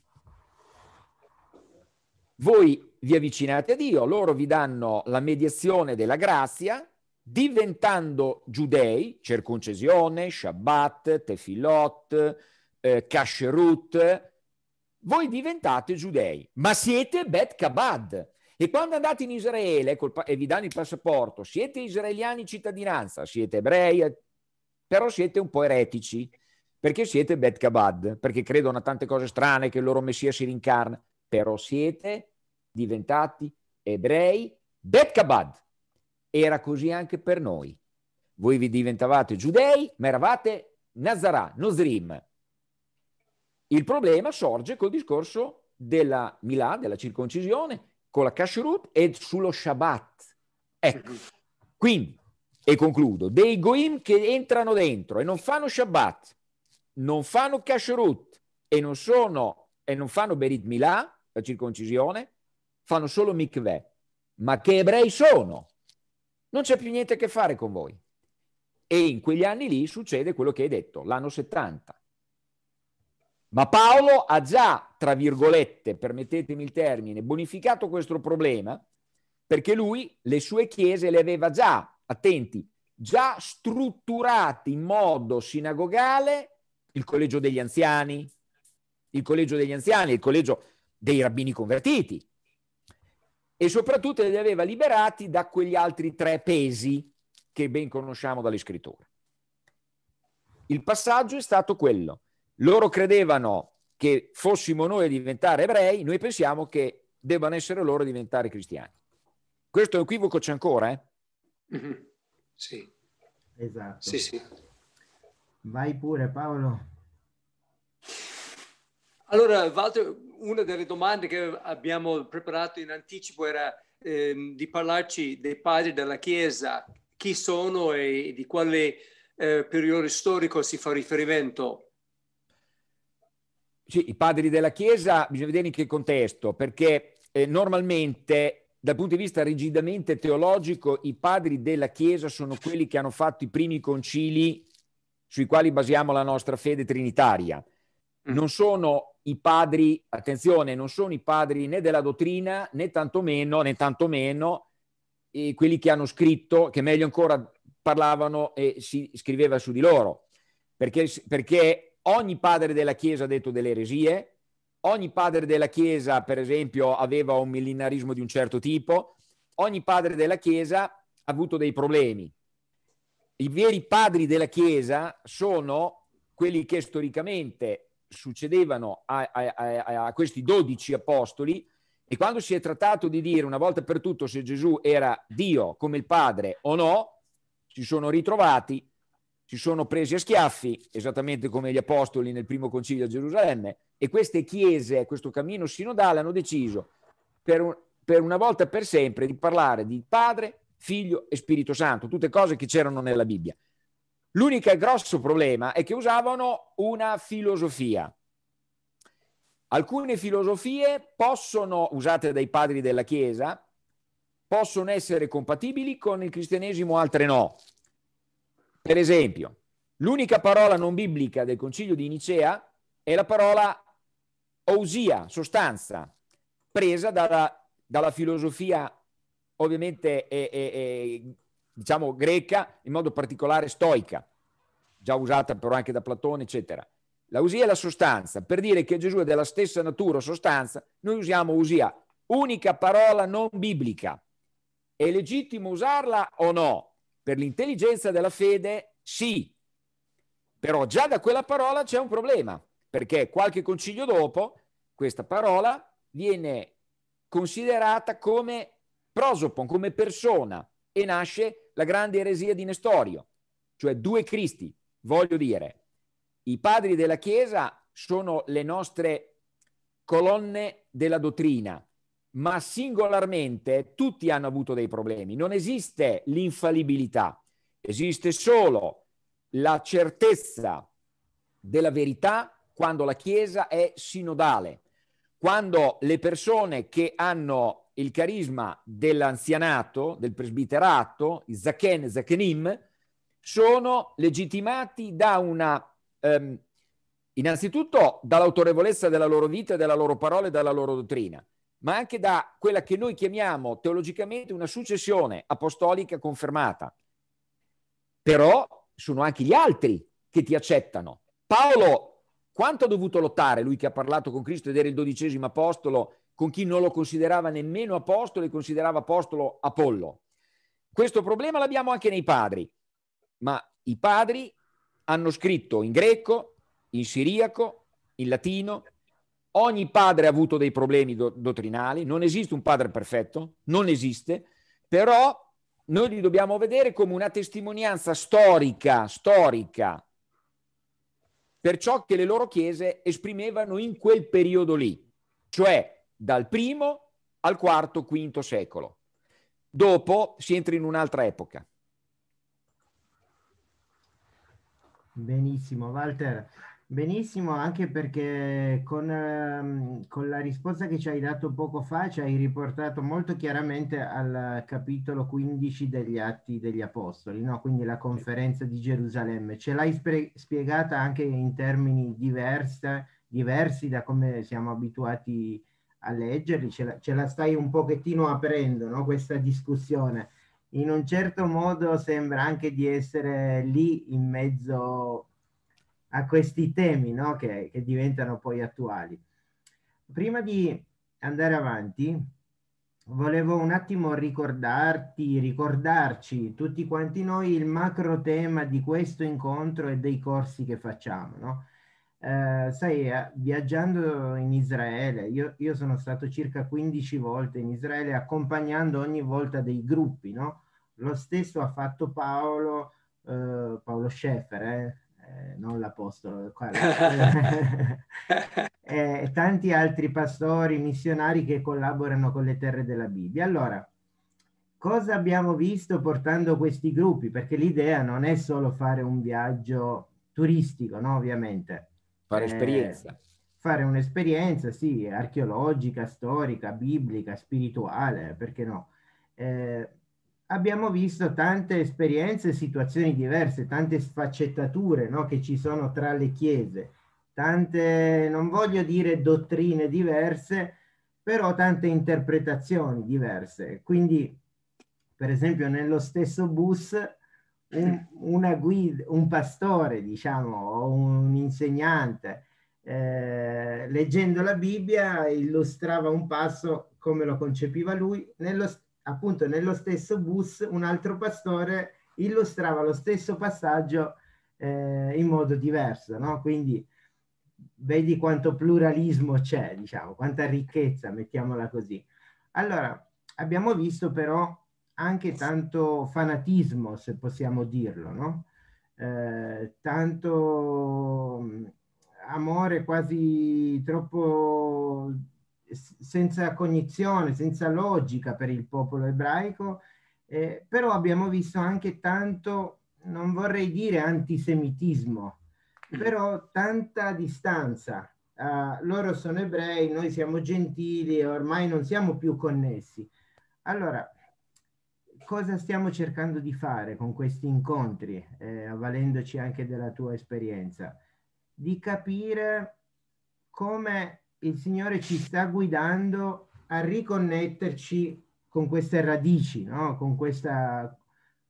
Voi vi avvicinate a Dio, loro vi danno la mediazione della grazia, diventando giudei, circoncisione, Shabbat, Tefilot, eh, Kasherut, voi diventate giudei, ma siete Bet Kabad, e quando andate in Israele e vi danno il passaporto, siete israeliani in cittadinanza, siete ebrei, eh, però siete un po' eretici, perché siete Bet Kabad, perché credono a tante cose strane, che il loro Messia si rincarna, però siete diventati ebrei Bet Kabad. Era così anche per noi. Voi vi diventavate giudei, ma eravate Nazarà, Nozrim. Il problema sorge col discorso della Milà, della circoncisione, con la kashrut e sullo Shabbat. Ecco, mm-hmm. quindi, e concludo, dei goim che entrano dentro e non fanno Shabbat, non fanno kashrut e non, sono, e non fanno Berit Milà, la circoncisione, fanno solo mikveh. Ma che ebrei sono? Non c'è più niente a che fare con voi. E in quegli anni lì succede quello che hai detto, l'anno 70. Ma Paolo ha già, tra virgolette, permettetemi il termine, bonificato questo problema perché lui le sue chiese le aveva già, attenti, già strutturate in modo sinagogale il collegio degli anziani, il collegio degli anziani, il collegio dei rabbini convertiti e soprattutto li aveva liberati da quegli altri tre pesi che ben conosciamo dalle scritture. Il passaggio è stato quello loro credevano che fossimo noi a diventare ebrei, noi pensiamo che debbano essere loro a diventare cristiani. Questo è un equivoco c'è ancora, eh? Mm-hmm. Sì. Esatto. Sì, sì. Vai pure Paolo. Allora, Walter, una delle domande che abbiamo preparato in anticipo era ehm, di parlarci dei padri della Chiesa, chi sono e di quale eh, periodo storico si fa riferimento. Sì, i padri della Chiesa bisogna vedere in che contesto, perché eh, normalmente dal punto di vista rigidamente teologico i padri della Chiesa sono quelli che hanno fatto i primi concili sui quali basiamo la nostra fede trinitaria. Mm. Non sono i padri, attenzione, non sono i padri né della dottrina né tantomeno, né tantomeno eh, quelli che hanno scritto, che meglio ancora parlavano e si scriveva su di loro, perché, perché ogni padre della Chiesa ha detto delle eresie, ogni padre della Chiesa, per esempio, aveva un millenarismo di un certo tipo, ogni padre della Chiesa ha avuto dei problemi. I veri padri della Chiesa sono quelli che storicamente succedevano a, a, a, a questi dodici apostoli e quando si è trattato di dire una volta per tutto se Gesù era Dio come il Padre o no, si sono ritrovati si sono presi a schiaffi, esattamente come gli apostoli nel primo concilio a Gerusalemme, e queste chiese, questo cammino sinodale, hanno deciso per, un, per una volta per sempre di parlare di Padre, Figlio e Spirito Santo, tutte cose che c'erano nella Bibbia. L'unico grosso problema è che usavano una filosofia. Alcune filosofie possono, usate dai padri della Chiesa, possono essere compatibili con il cristianesimo, altre no. Per esempio, l'unica parola non biblica del concilio di Nicea è la parola ousia, sostanza, presa dalla, dalla filosofia ovviamente è, è, è, diciamo greca, in modo particolare stoica, già usata però anche da Platone, eccetera. La usia è la sostanza, per dire che Gesù è della stessa natura o sostanza, noi usiamo usia, unica parola non biblica. È legittimo usarla o no? per l'intelligenza della fede sì, però già da quella parola c'è un problema, perché qualche concilio dopo questa parola viene considerata come prosopon, come persona, e nasce la grande eresia di Nestorio, cioè due Cristi. Voglio dire, i padri della Chiesa sono le nostre colonne della dottrina, ma singolarmente tutti hanno avuto dei problemi. Non esiste l'infallibilità, esiste solo la certezza della verità quando la Chiesa è sinodale, quando le persone che hanno il carisma dell'anzianato, del presbiterato, i zaken, zakenim, sono legittimati da una, ehm, innanzitutto dall'autorevolezza della loro vita, della loro parola e della loro dottrina, ma anche da quella che noi chiamiamo teologicamente una successione apostolica confermata. Però sono anche gli altri che ti accettano. Paolo, quanto ha dovuto lottare lui che ha parlato con Cristo ed era il dodicesimo apostolo, con chi non lo considerava nemmeno apostolo e considerava apostolo Apollo. Questo problema l'abbiamo anche nei padri, ma i padri hanno scritto in greco, in siriaco, in latino, Ogni padre ha avuto dei problemi do- dottrinali, non esiste un padre perfetto, non esiste, però noi li dobbiamo vedere come una testimonianza storica, storica, per ciò che le loro chiese esprimevano in quel periodo lì, cioè dal primo al quarto, quinto secolo. Dopo si entra in un'altra epoca. Benissimo, Walter. Benissimo, anche perché con, ehm, con, la risposta che ci hai dato poco fa ci hai riportato molto chiaramente al capitolo 15 degli Atti degli Apostoli, no? quindi la conferenza di Gerusalemme. Ce l'hai sp- spiegata anche in termini diversa, diversi da come siamo abituati a leggerli, ce la, ce la stai un pochettino aprendo no? questa discussione. In un certo modo sembra anche di essere lì in mezzo a questi temi no? che, che diventano poi attuali. Prima di andare avanti, volevo un attimo ricordarti, ricordarci tutti quanti noi il macro tema di questo incontro e dei corsi che facciamo. No? Eh, sai, eh, viaggiando in Israele, io, io, sono stato circa 15 volte in Israele accompagnando ogni volta dei gruppi, no? Lo stesso ha fatto Paolo, eh, Paolo Scheffer, eh? non l'apostolo, eh, e tanti altri pastori missionari che collaborano con le terre della Bibbia. Allora, cosa abbiamo visto portando questi gruppi? Perché l'idea non è solo fare un viaggio turistico, no? Ovviamente. Fare eh, Fare un'esperienza, sì, archeologica, storica, biblica, spirituale, perché no? Eh, abbiamo visto tante esperienze situazioni diverse, tante sfaccettature no, che ci sono tra le chiese, tante, non voglio dire dottrine diverse, però tante interpretazioni diverse. Quindi, per esempio, nello stesso bus un, guida, un pastore, diciamo, o un insegnante, eh, leggendo la Bibbia, illustrava un passo come lo concepiva lui, nello, stesso appunto nello stesso bus un altro pastore illustrava lo stesso passaggio eh, in modo diverso, no? Quindi vedi quanto pluralismo c'è, diciamo, quanta ricchezza, mettiamola così. Allora, abbiamo visto però anche tanto fanatismo, se possiamo dirlo, no? Eh, tanto mm, amore quasi troppo senza cognizione, senza logica per il popolo ebraico, eh, però abbiamo visto anche tanto, non vorrei dire antisemitismo, mm. però tanta distanza. Uh, loro sono ebrei, noi siamo gentili, e ormai non siamo più connessi. Allora, cosa stiamo cercando di fare con questi incontri, eh, avvalendoci anche della tua esperienza? Di capire come il Signore ci sta guidando a riconnetterci con queste radici, no? con, questa,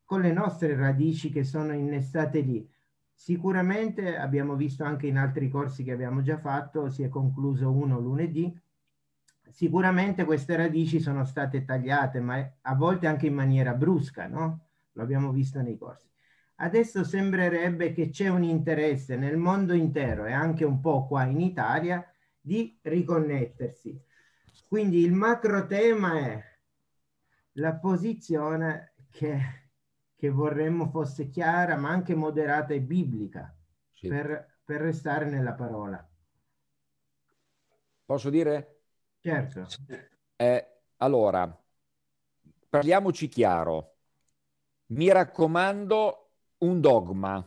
con le nostre radici che sono innestate lì. Sicuramente abbiamo visto anche in altri corsi che abbiamo già fatto, si è concluso uno lunedì, sicuramente queste radici sono state tagliate, ma a volte anche in maniera brusca, no? Lo abbiamo visto nei corsi. Adesso sembrerebbe che c'è un interesse nel mondo intero e anche un po' qua in Italia di riconnettersi. Quindi il macro tema è la posizione che, che vorremmo fosse chiara, ma anche moderata e biblica, sì. per, per restare nella parola. Posso dire? Certo. Eh, allora, parliamoci chiaro. Mi raccomando, un dogma.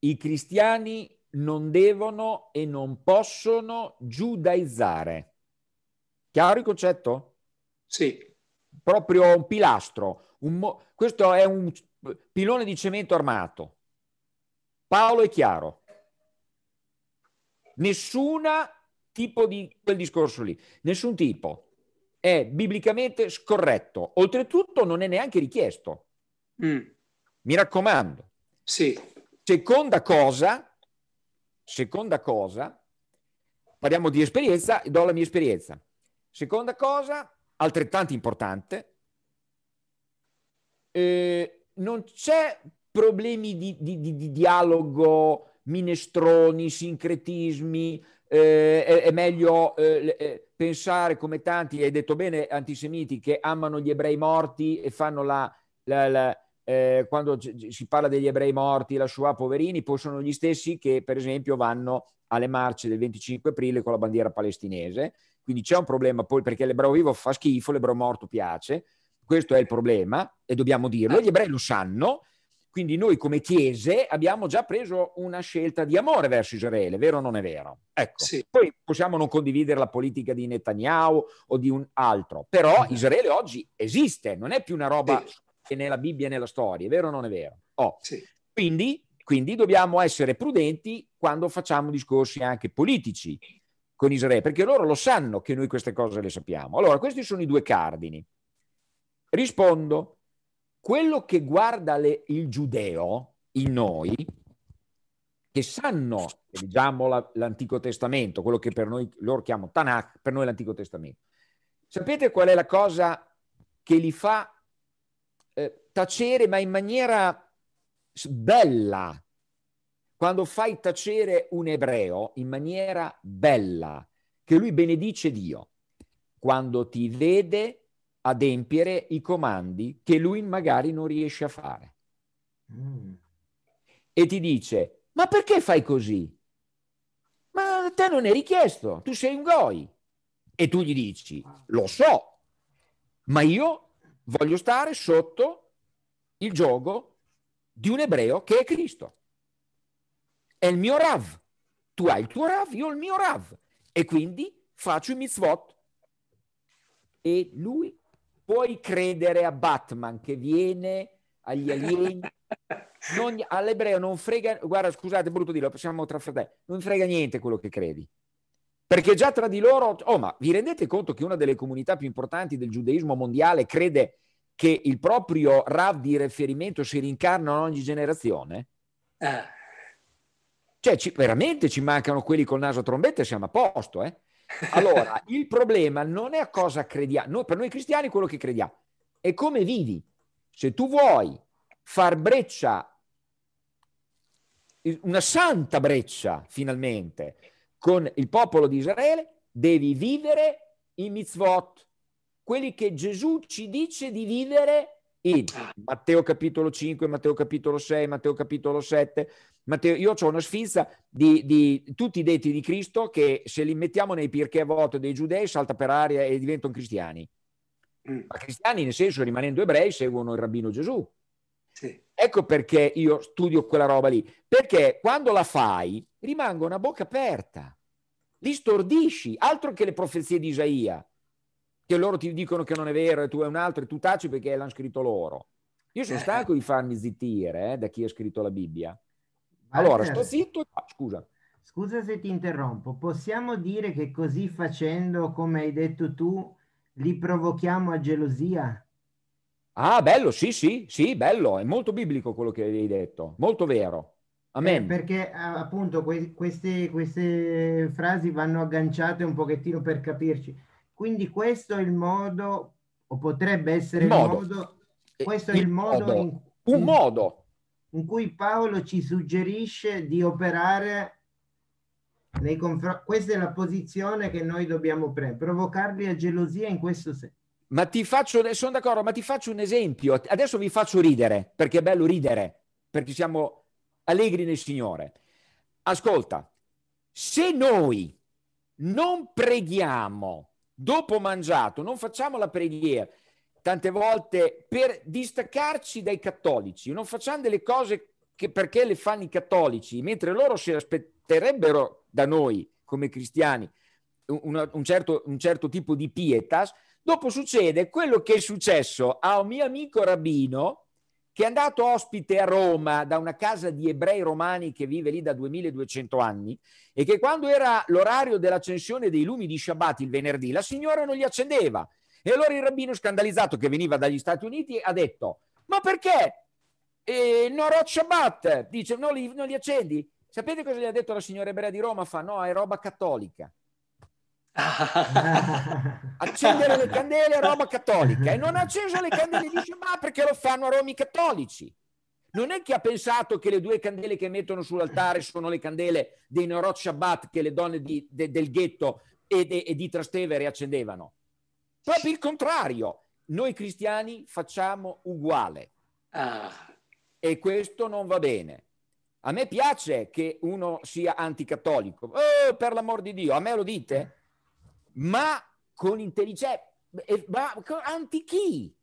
I cristiani non devono e non possono giudaizzare. Chiaro il concetto? Sì. Proprio un pilastro. Un mo- questo è un pilone di cemento armato. Paolo è chiaro. Nessuna tipo di quel discorso lì, nessun tipo. È biblicamente scorretto. Oltretutto non è neanche richiesto. Mm. Mi raccomando. Sì. Seconda cosa, Seconda cosa, parliamo di esperienza, do la mia esperienza. Seconda cosa, altrettanto importante, eh, non c'è problemi di, di, di, di dialogo, minestroni, sincretismi, eh, è, è, meglio eh, eh pensare come tanti, hai detto bene, antisemiti che amano gli ebrei morti e fanno la, la, la eh, quando c- si parla degli ebrei morti, la Shoah, poverini, poi sono gli stessi che per esempio vanno alle marce del 25 aprile con la bandiera palestinese. Quindi c'è un problema poi perché l'ebreo vivo fa schifo, l'ebreo morto piace. Questo è il problema e dobbiamo dirlo. Gli ebrei lo sanno. Quindi noi come chiese abbiamo già preso una scelta di amore verso Israele, vero o non è vero? Ecco. Sì. Poi possiamo non condividere la politica di Netanyahu o di un altro, però mhm. Israele oggi esiste, non è più una roba sì nella Bibbia e nella storia, è vero o non è vero? Oh. Sì. Quindi, quindi dobbiamo essere prudenti quando facciamo discorsi anche politici con Israele, perché loro lo sanno che noi queste cose le sappiamo. Allora, questi sono i due cardini. Rispondo, quello che guarda le, il giudeo in noi, che sanno, diciamo la, l'Antico Testamento, quello che per noi loro chiamano Tanakh, per noi l'Antico Testamento. Sapete qual è la cosa che li fa tacere, ma in maniera bella. Quando fai tacere un ebreo in maniera bella, che lui benedice Dio, quando ti vede adempiere i comandi che lui magari non riesce a fare. Mm. E ti dice, ma perché fai così? Ma a te non è richiesto, tu sei un goi. E tu gli dici, lo so, ma io voglio stare sotto il gioco di un ebreo che è Cristo. È il mio Rav. Tu hai il tuo Rav, io ho il mio Rav. E quindi faccio i mitzvot. E lui puoi credere a Batman che viene agli alieni. Non, all'ebreo non frega, guarda scusate, brutto dirlo, siamo tra fratelli, non frega niente quello che credi. Perché già tra di loro, oh ma vi rendete conto che una delle comunità più importanti del giudaismo mondiale crede che il proprio RAV di riferimento si rincarna in ogni generazione? Eh. Cioè, ci, veramente ci mancano quelli col naso a trombetta e siamo a posto, eh? Allora, il problema non è a cosa crediamo, noi, per noi cristiani quello che crediamo, è come vivi. Se tu vuoi far breccia, una santa breccia finalmente, con il popolo di Israele, devi vivere i mitzvot, quelli che Gesù ci dice di vivere in Matteo capitolo 5, Matteo capitolo 6, Matteo capitolo 7. Matteo, io ho una sfilza di, di, tutti i detti di Cristo che se li mettiamo nei perché voto dei giudei salta per aria e diventano cristiani. Mm. Ma cristiani nel senso rimanendo ebrei seguono il rabbino Gesù. Sì. Ecco perché io studio quella roba lì. Perché quando la fai rimango una bocca aperta. Li stordisci, altro che le profezie di Isaia che loro ti dicono che non è vero e tu è un altro e tu taci perché l'hanno scritto loro. Io sono eh, stanco eh. di farmi zittire eh, da chi ha scritto la Bibbia. Allora, sto certo. zitto. Ah, scusa. Scusa se ti interrompo. Possiamo dire che così facendo, come hai detto tu, li provochiamo a gelosia? Ah, bello, sì, sì, sì, bello. È molto biblico quello che hai detto. Molto vero. Eh, Amen. Eh, perché appunto que- queste, queste frasi vanno agganciate un pochettino per capirci. Quindi questo è il modo, o potrebbe essere il modo, eh, questo il è il modo, modo. In, un modo in cui Paolo ci suggerisce di operare nei confronti, questa è la posizione che noi dobbiamo prendere, provocarli a gelosia in questo senso. Ma ti faccio, sono d'accordo, ma ti faccio un esempio, adesso vi faccio ridere, perché è bello ridere, perché siamo allegri nel Signore. Ascolta, se noi non preghiamo dopo mangiato, non facciamo la preghiera tante volte per distaccarci dai cattolici, non facciamo delle cose che perché le fanno i cattolici, mentre loro si aspetterebbero da noi come cristiani un, un, certo, un certo tipo di pietas, dopo succede quello che è successo a un mio amico rabbino che è andato ospite a Roma da una casa di ebrei romani che vive lì da 2200 anni e che quando era l'orario dell'accensione dei lumi di Shabbat il venerdì la signora non li accendeva. E allora il rabbino scandalizzato che veniva dagli Stati Uniti ha detto ma perché? Eh, Norot Shabbat, dice no, li, non li accendi. Sapete cosa gli ha detto la signora ebrea di Roma? Fa no, è roba cattolica. accendere le candele è roba cattolica e non ha acceso le candele di Shabbat perché lo fanno a Romi cattolici. Non è che ha pensato che le due candele che mettono sull'altare sono le candele dei Norot Shabbat che le donne di, de, del ghetto e, de, e di Trastevere accendevano. Proprio il contrario, noi cristiani facciamo uguale ah. e questo non va bene. A me piace che uno sia anticattolico, oh, per l'amor di Dio, a me lo dite? ma con intelligenza, ma anti chi?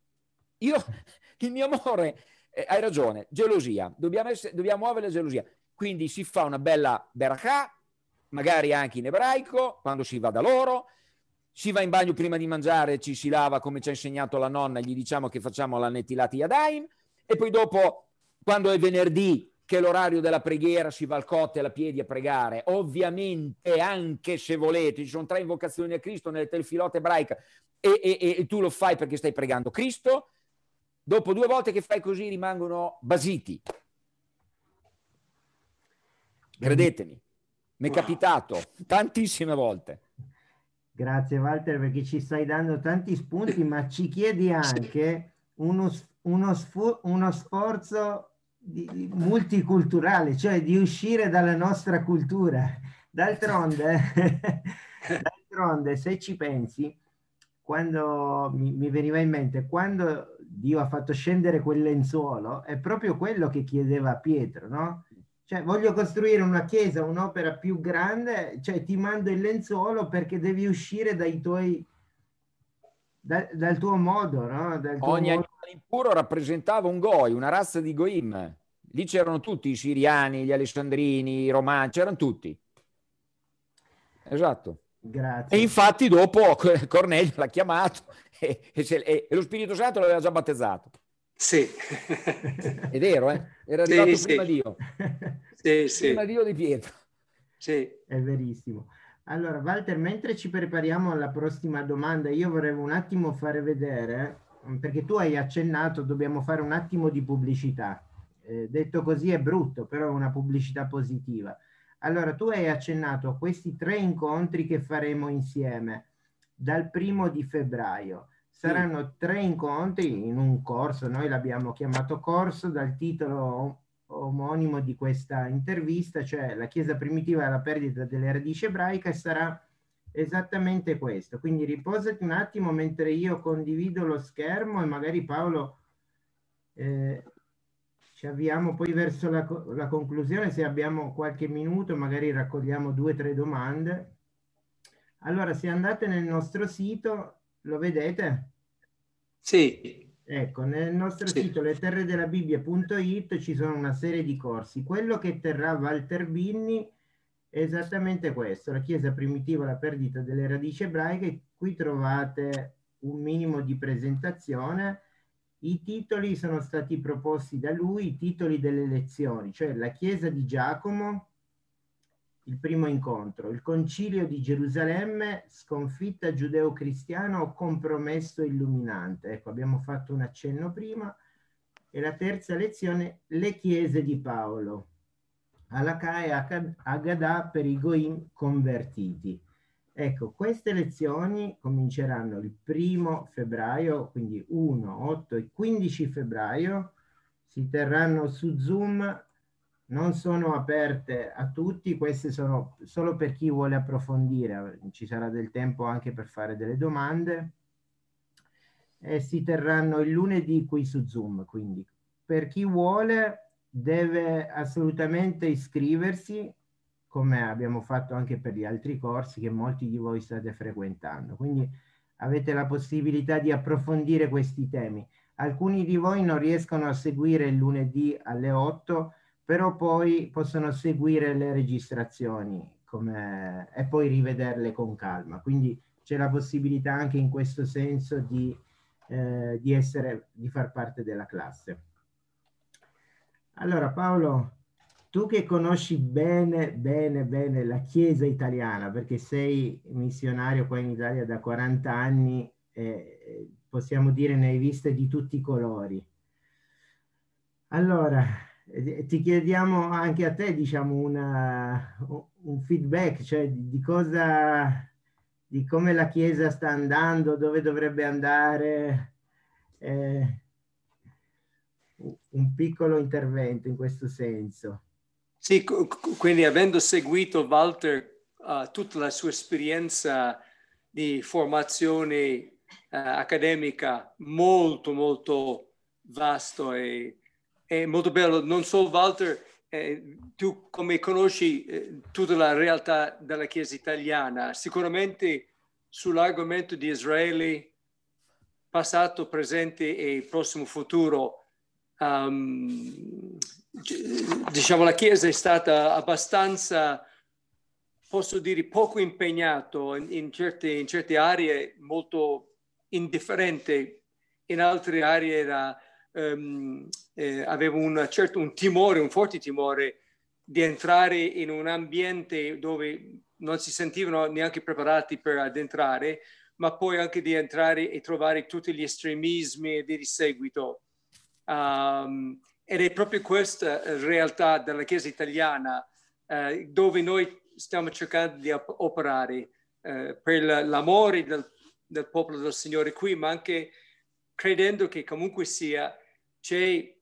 Io, il mio amore, eh, hai ragione, gelosia, dobbiamo, essere, dobbiamo muovere la gelosia. Quindi si fa una bella berachà, magari anche in ebraico, quando si va da loro, si va in bagno prima di mangiare, ci si lava come ci ha insegnato la nonna, gli diciamo che facciamo la nettilati yadaim, e poi dopo, quando è venerdì, che l'orario della preghiera si va al cotte alla piedi a pregare. Ovviamente, anche se volete, ci sono tre invocazioni a Cristo nelle telefilate ebraiche e, e, e tu lo fai perché stai pregando Cristo. Dopo due volte che fai così rimangono basiti. Credetemi, mi è capitato tantissime volte. Grazie Walter perché ci stai dando tanti spunti, ma ci chiedi anche uno, uno, uno sforzo di, multiculturale, cioè di uscire dalla nostra cultura. D'altronde, d'altronde se ci pensi, quando mi, mi, veniva in mente, quando Dio ha fatto scendere quel lenzuolo, è proprio quello che chiedeva a Pietro, no? Cioè, voglio costruire una chiesa, un'opera più grande, cioè ti mando il lenzuolo perché devi uscire dai tuoi, da, dal tuo modo, no? Dal tuo Ogni modo Puro rappresentava un goi, una razza di goim. Lì c'erano tutti i siriani, gli alessandrini, i romani, c'erano tutti. Esatto. Grazie. E infatti dopo Cornelio l'ha chiamato e, e, e lo Spirito Santo l'aveva già battezzato. Sì. È vero, eh? Era arrivato sì, prima sì. Dio. Sì, sì. Prima Dio di Pietro. Sì. È verissimo. Allora, Walter, mentre ci prepariamo alla prossima domanda, io vorrei un attimo fare vedere Mm, perché tu hai accennato, dobbiamo fare un attimo di pubblicità. Eh, detto così è brutto, però è una pubblicità positiva. Allora, tu hai accennato a questi tre incontri che faremo insieme dal primo di febbraio. Saranno sì. tre incontri in un corso, noi l'abbiamo chiamato corso dal titolo omonimo di questa intervista, cioè la Chiesa primitiva e la perdita delle radici ebraiche, sarà Esattamente questo, quindi riposati un attimo mentre io condivido lo schermo e magari Paolo eh, ci avviamo poi verso la, la, conclusione, se abbiamo qualche minuto magari raccogliamo due o tre domande. Allora se andate nel nostro sito, lo vedete? Sì. Ecco, nel nostro sì. sito leterredelabibbia.it ci sono una serie di corsi. Quello che terrà Walter Binni esattamente questo, la Chiesa primitiva la perdita delle radici ebraiche, qui trovate un minimo di presentazione, i titoli sono stati proposti da lui, i titoli delle lezioni, cioè la Chiesa di Giacomo, il primo incontro, il concilio di Gerusalemme, sconfitta giudeo-cristiana o compromesso illuminante. Ecco, abbiamo fatto un accenno prima. E la terza lezione, le chiese di Paolo. Halakha e Haggadah per i Goim convertiti. Ecco, queste lezioni cominceranno il primo febbraio, quindi 1, 8 e 15 febbraio, si terranno su Zoom, non sono aperte a tutti, queste sono solo per chi vuole approfondire, ci sarà del tempo anche per fare delle domande. E si terranno il lunedì qui su Zoom, quindi per chi vuole deve assolutamente iscriversi come abbiamo fatto anche per gli altri corsi che molti di voi state frequentando. Quindi avete la possibilità di approfondire questi temi. Alcuni di voi non riescono a seguire il lunedì alle 8, però poi possono seguire le registrazioni come... e poi rivederle con calma. Quindi c'è la possibilità anche in questo senso di, eh, di, essere, di far parte della classe. Allora Paolo, tu che conosci bene, bene, bene la Chiesa italiana, perché sei missionario qua in Italia da 40 anni, eh, possiamo dire ne hai viste di tutti i colori. Allora, eh, ti chiediamo anche a te, diciamo, una, un feedback, cioè di cosa, di come la Chiesa sta andando, dove dovrebbe andare. Eh, un piccolo intervento in questo senso. Sì, quindi avendo seguito Walter uh, tutta la sua esperienza di formazione uh, accademica molto molto vasto e, e, molto bello, non solo Walter, eh, tu come conosci eh, tutta la realtà della Chiesa italiana, sicuramente sull'argomento di Israele passato, presente e prossimo futuro um, diciamo, la Chiesa è stata abbastanza, posso dire, poco impegnata in, in, certe, in certe aree, molto indifferente, in altre aree era, um, eh, avevo un, certo, un timore, un forte timore di entrare in un ambiente dove non si sentivano neanche preparati per addentrare, ma poi anche di entrare e trovare tutti gli estremismi e di seguito. Um, ed è proprio questa eh, realtà della Chiesa italiana eh, dove noi stiamo cercando di operare eh, per l'amore del, del, popolo del Signore qui, ma anche credendo che comunque sia c'è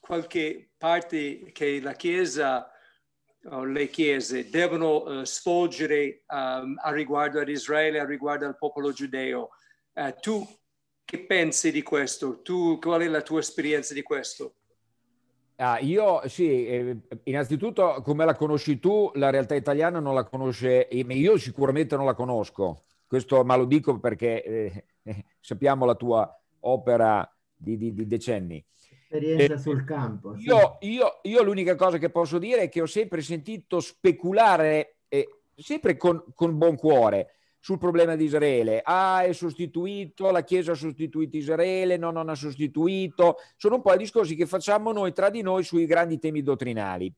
qualche parte che la Chiesa o le Chiese devono eh, svolgere um, a riguardo ad Israele, a riguardo al popolo giudeo. Eh, tu che pensi di questo? Tu, qual è la tua esperienza di questo? Ah, io sì, eh, innanzitutto come la conosci tu, la realtà italiana non la conosce, eh, io sicuramente non la conosco, questo ma lo dico perché eh, eh sappiamo la tua opera di, di, di decenni. Esperienza sul campo. Sì. Io, io, io, l'unica cosa che posso dire è che ho sempre sentito speculare, sempre con, con buon cuore, sul problema di Israele. Ah, è sostituito, la Chiesa ha sostituito Israele, no, non ha sostituito. Sono un po' i discorsi che facciamo noi tra di noi sui grandi temi dottrinali.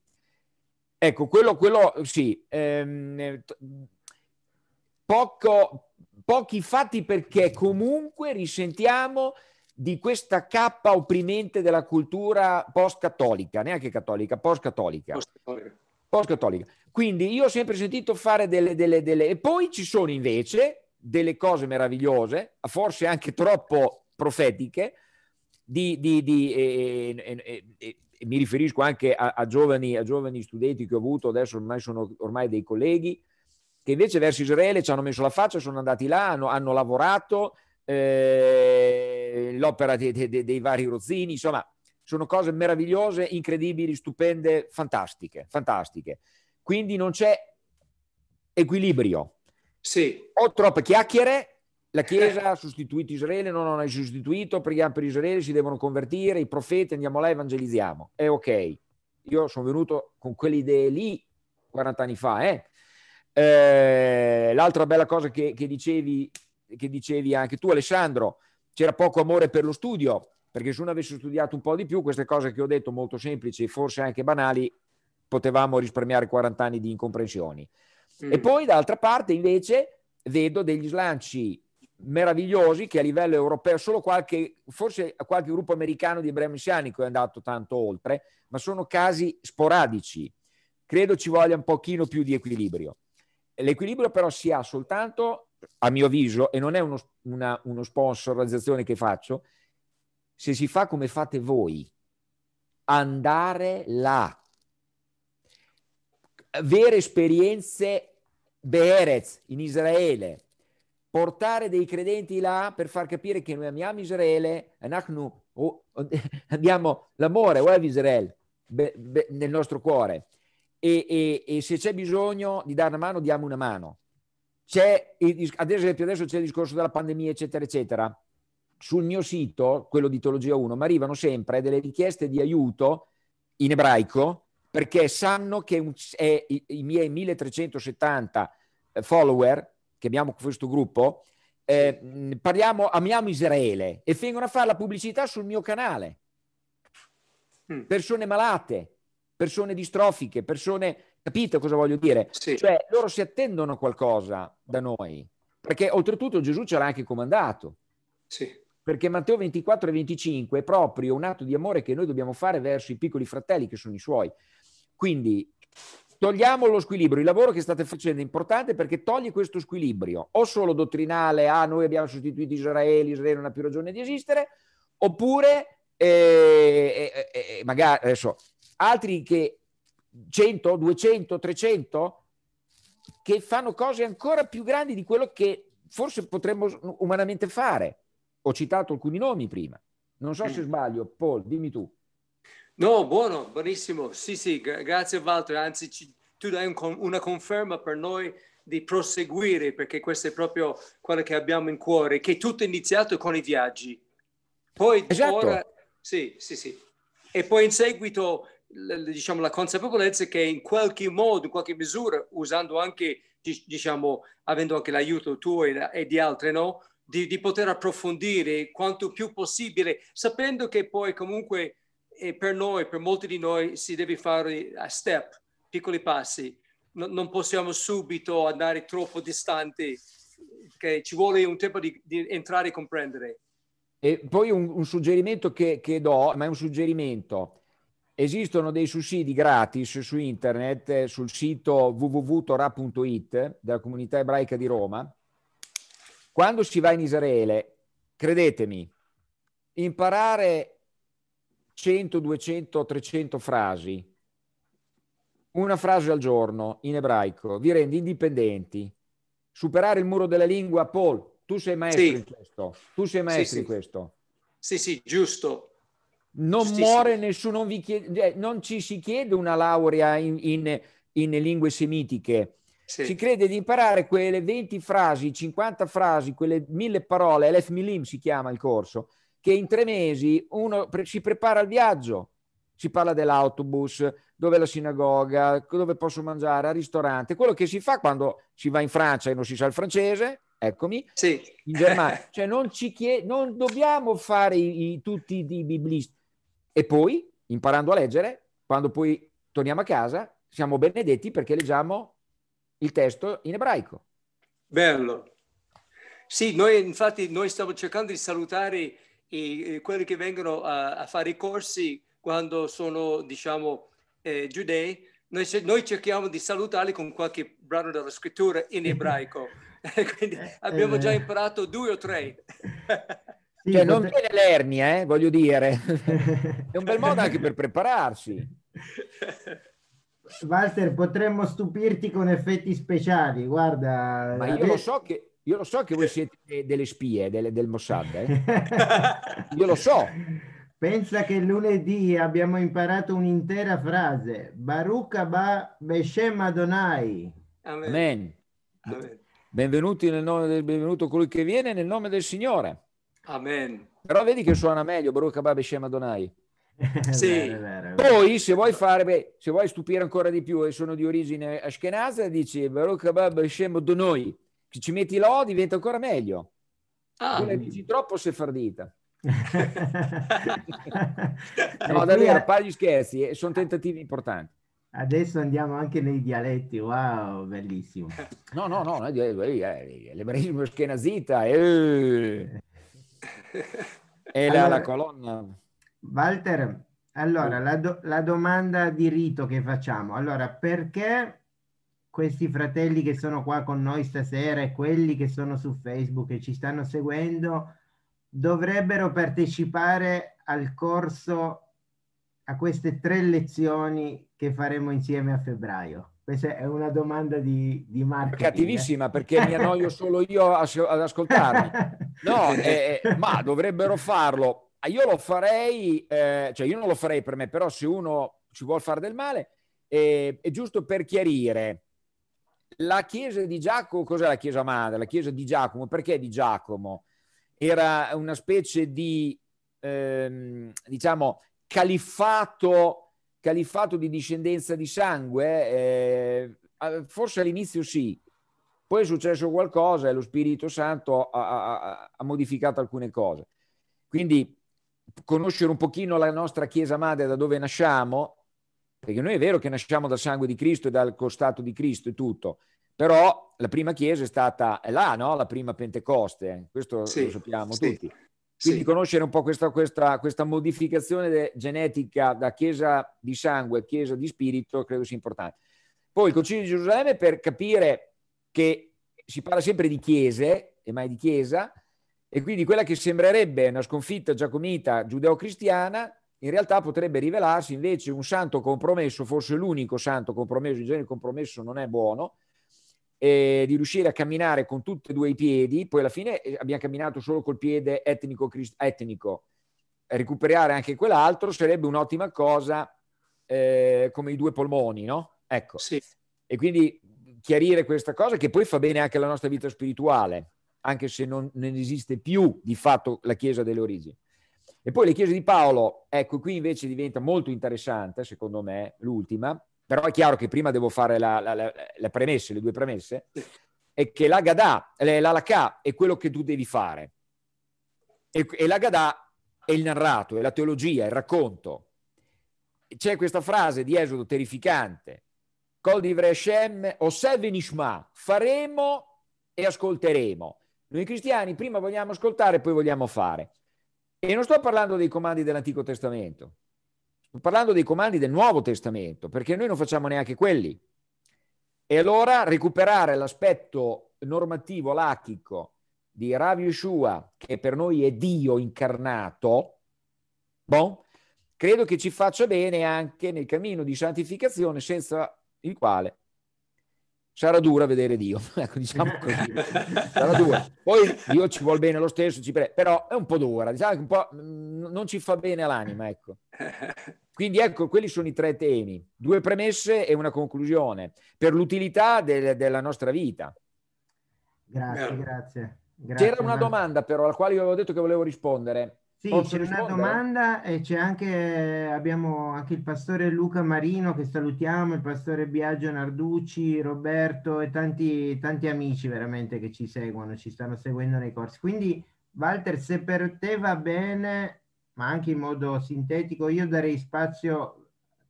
Ecco, quello, quello sì, ehm, eh, poco, pochi fatti perché comunque risentiamo di questa cappa opprimente della cultura post-cattolica, neanche cattolica, post-cattolica. post-cattolica post-cattolica. Quindi io ho sempre sentito fare delle, delle, delle... E poi ci sono invece delle cose meravigliose, forse anche troppo profetiche, di, di, di, eh, eh, eh, mi riferisco anche a, a, giovani, a, giovani, studenti che ho avuto, adesso ormai sono ormai dei colleghi, che invece verso Israele ci hanno messo la faccia, sono andati là, hanno, hanno lavorato, eh, l'opera dei, dei, dei vari Rozzini, insomma, sono cose meravigliose, incredibili, stupende, fantastiche, fantastiche. Quindi non c'è equilibrio. Sì. Ho troppe chiacchiere, la Chiesa ha sostituito Israele, no, non hai sostituito, preghiamo per Israele, si devono convertire, i profeti, andiamo là, evangelizziamo. È ok. Io sono venuto con quelle idee lì 40 anni fa. Eh? Eh, l'altra bella cosa che, che, dicevi, che dicevi anche tu, Alessandro, c'era poco amore per lo studio perché se uno avesse studiato un po' di più, queste cose che ho detto molto semplici, e forse anche banali, potevamo risparmiare 40 anni di incomprensioni. Mm. E poi d'altra parte invece vedo degli slanci meravigliosi che a livello europeo solo qualche, forse qualche gruppo americano di messianico è andato tanto oltre, ma sono casi sporadici. Credo ci voglia un pochino più di equilibrio. L'equilibrio però si ha soltanto, a mio avviso, e non è uno, una, uno sponsorizzazione che faccio, se si fa come fate voi, andare là, avere esperienze Beerez in Israele, portare dei credenti là per far capire che noi amiamo Israele, oh, abbiamo l'amore, Oev oh, Israel, nel nostro cuore. E, e, e, se c'è bisogno di dare una mano, diamo una mano. C'è, ad esempio, adesso c'è il discorso della pandemia, eccetera, eccetera sul mio sito, quello di Teologia 1, mi arrivano sempre delle richieste di aiuto in ebraico perché sanno che un, è, i, i, miei 1370 eh, follower che abbiamo questo gruppo, eh, parliamo, amiamo Israele e vengono a fare la pubblicità sul mio canale. Mm. Persone malate, persone distrofiche, persone... Capite cosa voglio dire? Sì. Cioè, loro si attendono a qualcosa da noi, perché oltretutto Gesù ce l'ha anche comandato. Sì perché Matteo 24 e 25 è proprio un atto di amore che noi dobbiamo fare verso i piccoli fratelli che sono i suoi. Quindi togliamo lo squilibrio. Il lavoro che state facendo è importante perché toglie questo squilibrio, o solo dottrinale, ah noi abbiamo sostituito Israele, Israele non ha più ragione di esistere, oppure eh, eh, eh, eh, eh magari adesso altri che 100, 200, 300 che fanno cose ancora più grandi di quello che forse potremmo umanamente fare. Ho citato alcuni nomi prima. Non so se mm. sbaglio, Paul, dimmi tu. No, buono, buonissimo. Sì, sì, grazie Walter. Anzi, ci, tu dai un una conferma per noi di proseguire, perché questo è proprio quello che abbiamo in cuore, che tutto è iniziato con i viaggi. Poi esatto. ora, sì, sì, sì. E poi in seguito, diciamo, la consapevolezza che in qualche modo, in qualche misura, usando anche, diciamo, avendo anche l'aiuto tuo e, e di altri, no? di, di, poter approfondire quanto più possibile, sapendo che poi comunque eh, per noi, per molti di noi, si deve fare a step, piccoli passi. No, non possiamo subito andare troppo distanti, che ci vuole un tempo di, di entrare e comprendere. E poi un, un suggerimento che, che do, ma è un suggerimento esistono dei sussidi gratis su internet eh, sul sito www.torah.it della comunità ebraica di Roma quando si va in Israele, credetemi, imparare 100, 200, 300 frasi, una frase al giorno in ebraico, vi rende indipendenti. Superare il muro della lingua, Paul, tu sei maestro sì. in questo. Tu sei maestro sì, in sì. questo. Sì, sì, giusto. Non muore nessuno, non, vi chiede, eh, non, ci si chiede una laurea in, in, in lingue semitiche sì. Si crede di imparare quelle 20 frasi, 50 frasi, quelle mille parole, l'Ef Milim si chiama il corso, che in tre mesi uno pre- si prepara al viaggio. Si parla dell'autobus, dove è la sinagoga, dove posso mangiare, al ristorante, quello che si fa quando si va in Francia e non si sa il francese, eccomi, sì. in Germania. cioè non, ci chied- non dobbiamo fare i- tutti i biblisti. E poi, imparando a leggere, quando poi torniamo a casa, siamo benedetti perché leggiamo il testo in ebraico. Bello. Sì, noi infatti noi stiamo cercando di salutare i, eh, quelli che vengono a, a, fare i corsi quando sono, diciamo, eh, giudei. Noi, noi, cerchiamo di salutarli con qualche brano della scrittura in ebraico. Quindi eh, abbiamo già eh. imparato due o tre. cioè, non viene l'ernia, eh, voglio dire. È un bel modo anche per prepararsi. Walter, potremmo stupirti con effetti speciali, guarda. Ma io lo so che, io lo so che voi siete delle spie delle, del Mossad, eh? io lo so. Pensa che lunedì abbiamo imparato un'intera frase. Baruch Abba Beshem Adonai. Amen. Amen. Amen. Benvenuti nel nome del benvenuto colui che viene nel nome del Signore. Amen. Però vedi che suona meglio Baruch Abba Beshem Adonai sì. Poi se vuoi fare, beh, se vuoi stupire ancora di più e sono di origine ashkenaz, dici Baruch Abab Shem Donoi, se ci metti l'O diventa ancora meglio. Ah. Tu la dici troppo sefardita. no, davvero, a scherzi, eh, sono tentativi importanti. Adesso andiamo anche nei dialetti, wow, bellissimo. No, no, no, eh, eh, l'ebraismo schenazita, eh. è allora, la colonna. Walter, allora la, do la domanda di rito che facciamo, allora perché questi fratelli che sono qua con noi stasera e quelli che sono su Facebook e ci stanno seguendo dovrebbero partecipare al corso, a queste tre lezioni che faremo insieme a febbraio? Questa è una domanda di, di marketing. Cattivissima perché mi annoio solo io ad ascoltarmi. No, eh, eh, ma dovrebbero farlo Ah, io lo farei, eh, cioè io non lo farei per me, però se uno ci vuole fare del male, eh, è giusto per chiarire. La chiesa di Giacomo, cos'è la chiesa madre? La chiesa di Giacomo, perché di Giacomo? Era una specie di, ehm, diciamo, califfato, califfato di discendenza di sangue, eh, eh, forse all'inizio sì, poi è successo qualcosa e lo Spirito Santo ha, ha, ha modificato alcune cose. Quindi conoscere un pochino la nostra Chiesa Madre da dove nasciamo, perché noi è vero che nasciamo dal sangue di Cristo e dal costato di Cristo e tutto, però la prima Chiesa è stata è là, no? la prima Pentecoste, eh, questo sì, lo sappiamo sì, tutti. Quindi sì. conoscere un po' questa, questa, questa modificazione de- genetica da Chiesa di sangue a Chiesa di spirito credo sia importante. Poi il Concilio di Gerusalemme per capire che si parla sempre di chiese e mai di chiesa, e quindi quella che sembrerebbe una sconfitta giacomita giudeo-cristiana, in realtà potrebbe rivelarsi invece un santo compromesso, forse l'unico santo compromesso, in genere il compromesso non è buono, di riuscire a camminare con tutti e due i piedi, poi alla fine eh, abbiamo camminato solo col piede etnico, etnico. recuperare anche quell'altro sarebbe un'ottima cosa eh, come i due polmoni, no? Ecco. Sì. E quindi chiarire questa cosa che poi fa bene anche alla nostra vita spirituale anche se non, non esiste più di fatto la Chiesa delle origini. E poi le chiese di Paolo, ecco qui invece diventa molto interessante, secondo me, l'ultima, però è chiaro che prima devo fare la, la, la, la premessa, le due premesse, è che l'Agadà, l'Alakà è quello che tu devi fare. E, e l'Agadà è il narrato, è la teologia, è il racconto. C'è questa frase di Esodo terrificante, Kol di Vreshem, Osè Venishma, faremo e ascolteremo. Noi cristiani prima vogliamo ascoltare, poi vogliamo fare. E non sto parlando dei comandi dell'Antico Testamento, sto parlando dei comandi del Nuovo Testamento, perché noi non facciamo neanche quelli. E allora recuperare l'aspetto normativo lachico di Rav Yeshua, che per noi è Dio incarnato, bon, credo che ci faccia bene anche nel cammino di santificazione senza il quale sarà dura vedere Dio, ecco, diciamo così, sarà dura. Poi Dio ci vuole bene lo stesso, pre... però è un po' dura, diciamo un po', mm, non ci fa bene all'anima, ecco. Quindi ecco, quelli sono i tre temi, due premesse e una conclusione per l'utilità del, della nostra vita. Grazie, grazie, grazie. C'era una domanda però alla quale io avevo detto che volevo rispondere. Sì, c'è una domanda e c'è anche, abbiamo anche il pastore Luca Marino che salutiamo, il pastore Biagio Narducci, Roberto e tanti, tanti amici veramente che ci seguono, ci stanno seguendo nei corsi. Quindi Walter, se per te va bene, ma anche in modo sintetico, io darei spazio a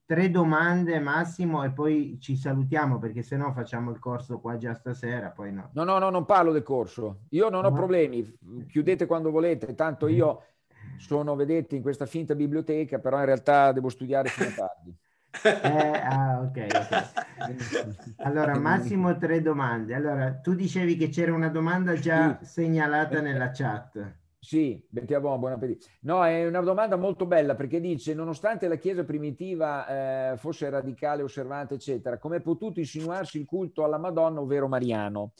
tre domande massimo e poi ci salutiamo perché se no facciamo il corso qua già stasera poi no. No, no, no, non parlo del corso. Io non ho problemi. Chiudete quando volete, tanto mm. io sono vedetti in questa finta biblioteca, però in realtà devo studiare fino a tardi. Eh, ah, okay, okay. Allora, massimo tre domande. Allora, tu dicevi che c'era una domanda già sì. segnalata eh, eh. nella chat. Sì, Bentiavon, buon appetito. No, è una domanda molto bella perché dice, nonostante la Chiesa primitiva eh, fosse radicale, osservante, eccetera, come è potuto insinuarsi il culto alla Madonna, ovvero Mariano?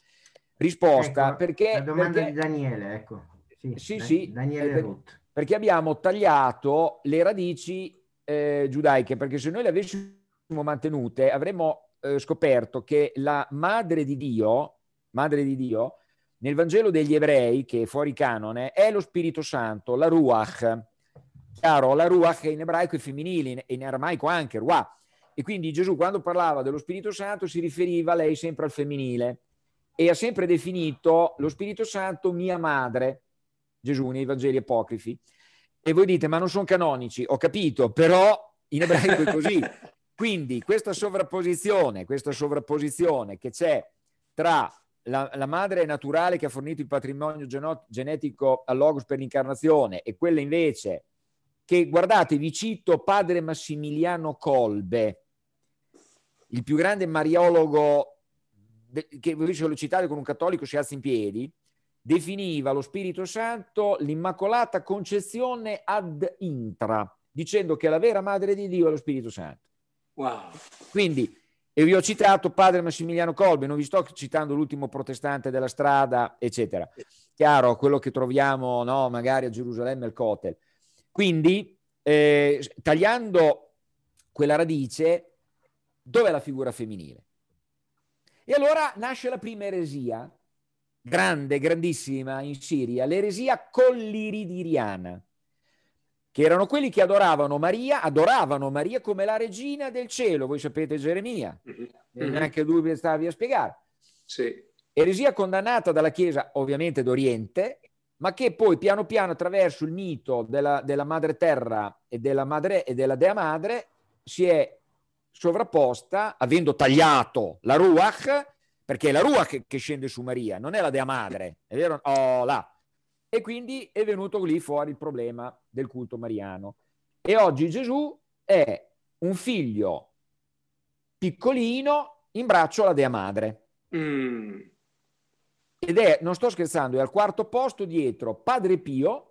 Risposta, ecco, perché... La domanda perché... di Daniele, ecco. Sì, sì. sì Daniele eh, Ruth perché abbiamo tagliato le radici eh, giudaiche, perché se noi le avessimo mantenute avremmo eh, scoperto che la madre di Dio, madre di Dio, nel Vangelo degli ebrei, che è fuori canone, è lo Spirito Santo, la Ruach. Chiaro, la Ruach in ebraico è femminile, in aramaico anche, Ruach. E quindi Gesù, quando parlava dello Spirito Santo, si riferiva a lei sempre al femminile e ha sempre definito lo Spirito Santo mia madre. Gesù nei Vangeli apocrifi. E voi dite, ma non sono canonici, ho capito, però in ebraico è così. Quindi questa sovrapposizione, questa sovrapposizione che c'è tra la, la, madre naturale che ha fornito il patrimonio geno- genetico al Logos per l'incarnazione e quella invece che, guardate, vi cito padre Massimiliano Colbe, il più grande mariologo, de- che invece lo citate con un cattolico si alza in piedi, definiva lo Spirito Santo l'Immacolata Concezione ad intra, dicendo che la vera madre di Dio è lo Spirito Santo. Wow. Quindi, e vi ho citato padre Massimiliano Colbe, non vi sto citando l'ultimo protestante della strada, eccetera. Chiaro, quello che troviamo no, magari a Gerusalemme, il Cotel. Quindi, eh, tagliando quella radice, dov'è la figura femminile? E allora nasce la prima eresia, grande, grandissima in Siria, l'eresia colliridiriana, che erano quelli che adoravano Maria, adoravano Maria come la regina del cielo, voi sapete Geremia, mm-hmm. neanche lui stavi a spiegare. Sì. Eresia condannata dalla Chiesa, ovviamente d'Oriente, ma che poi piano piano attraverso il mito della, della madre terra e della, madre, e della dea madre si è sovrapposta, avendo tagliato la Ruach, perché è la Rua che, che, scende su Maria, non è la Dea Madre, è vero? Oh, là. E quindi è venuto lì fuori il problema del culto mariano. E oggi Gesù è un figlio piccolino in braccio alla Dea Madre. Mm. Ed è, non sto scherzando, è al quarto posto dietro Padre Pio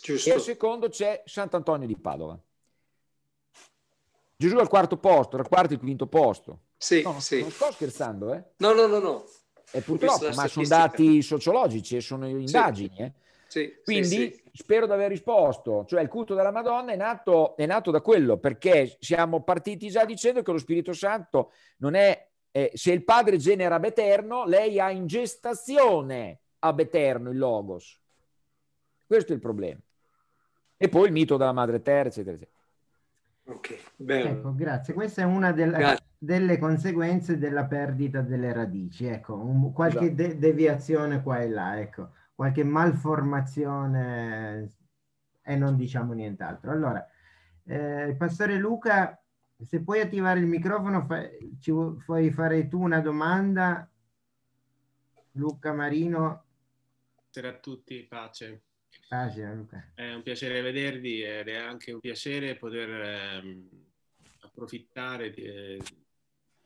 Giusto. e al secondo c'è Sant'Antonio di Padova. Gesù al quarto posto, dal quarto al quinto posto. Sì, no, sì. Non sto scherzando, eh? No, no, no, no. E purtroppo, ma sono dati sociologici, e sono indagini, sì. eh? Sì, Quindi sì, sì. spero di aver risposto, cioè il culto della Madonna è nato, è nato, da quello, perché siamo partiti già dicendo che lo Spirito Santo non è, eh, se il Padre genera ab eterno, lei ha in gestazione ab eterno il Logos. Questo è il problema. E poi il mito della Madre Terra, eccetera, eccetera. Ok, bello. Ecco, grazie. Questa è una della, delle conseguenze della perdita delle radici. Ecco, un, qualche esatto. de deviazione qua e là, ecco, qualche malformazione e non diciamo nient'altro. Allora, eh, Pastore Luca, se puoi attivare il microfono, fa ci puoi fare tu una domanda. Luca Marino. Buonasera a tutti, pace. Grazie Luca. È un piacere vedervi ed è anche un piacere poter ehm, approfittare di, eh,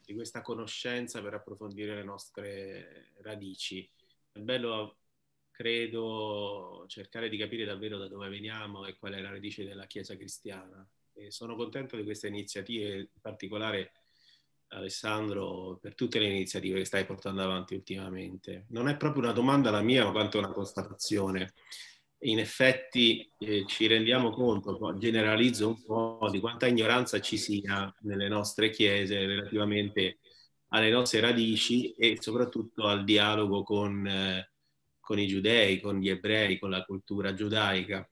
di, questa conoscenza per approfondire le nostre radici. È bello, credo, cercare di capire davvero da dove veniamo e qual è la radice della Chiesa cristiana. E sono contento di queste iniziative, in particolare Alessandro, per tutte le iniziative che stai portando avanti ultimamente. Non è proprio una domanda la mia, ma quanto una constatazione in effetti eh, ci rendiamo conto, generalizzo un po', di quanta ignoranza ci sia nelle nostre chiese relativamente alle nostre radici e soprattutto al dialogo con, eh, con i giudei, con gli ebrei, con la cultura giudaica.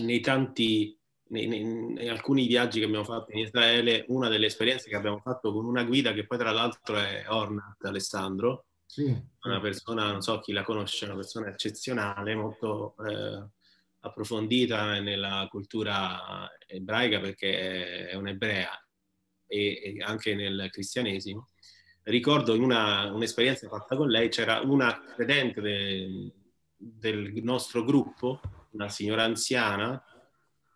Nei tanti, nei, nei, in alcuni viaggi che abbiamo fatto in Israele, una delle esperienze che abbiamo fatto con una guida che poi tra l'altro è Ornat Alessandro, sì. Una persona, non so chi la conosce, una persona eccezionale, molto eh, approfondita nella cultura ebraica perché è un'ebrea e, e anche nel cristianesimo. Ricordo in una, un'esperienza fatta con lei c'era una credente de, del nostro gruppo, una signora anziana,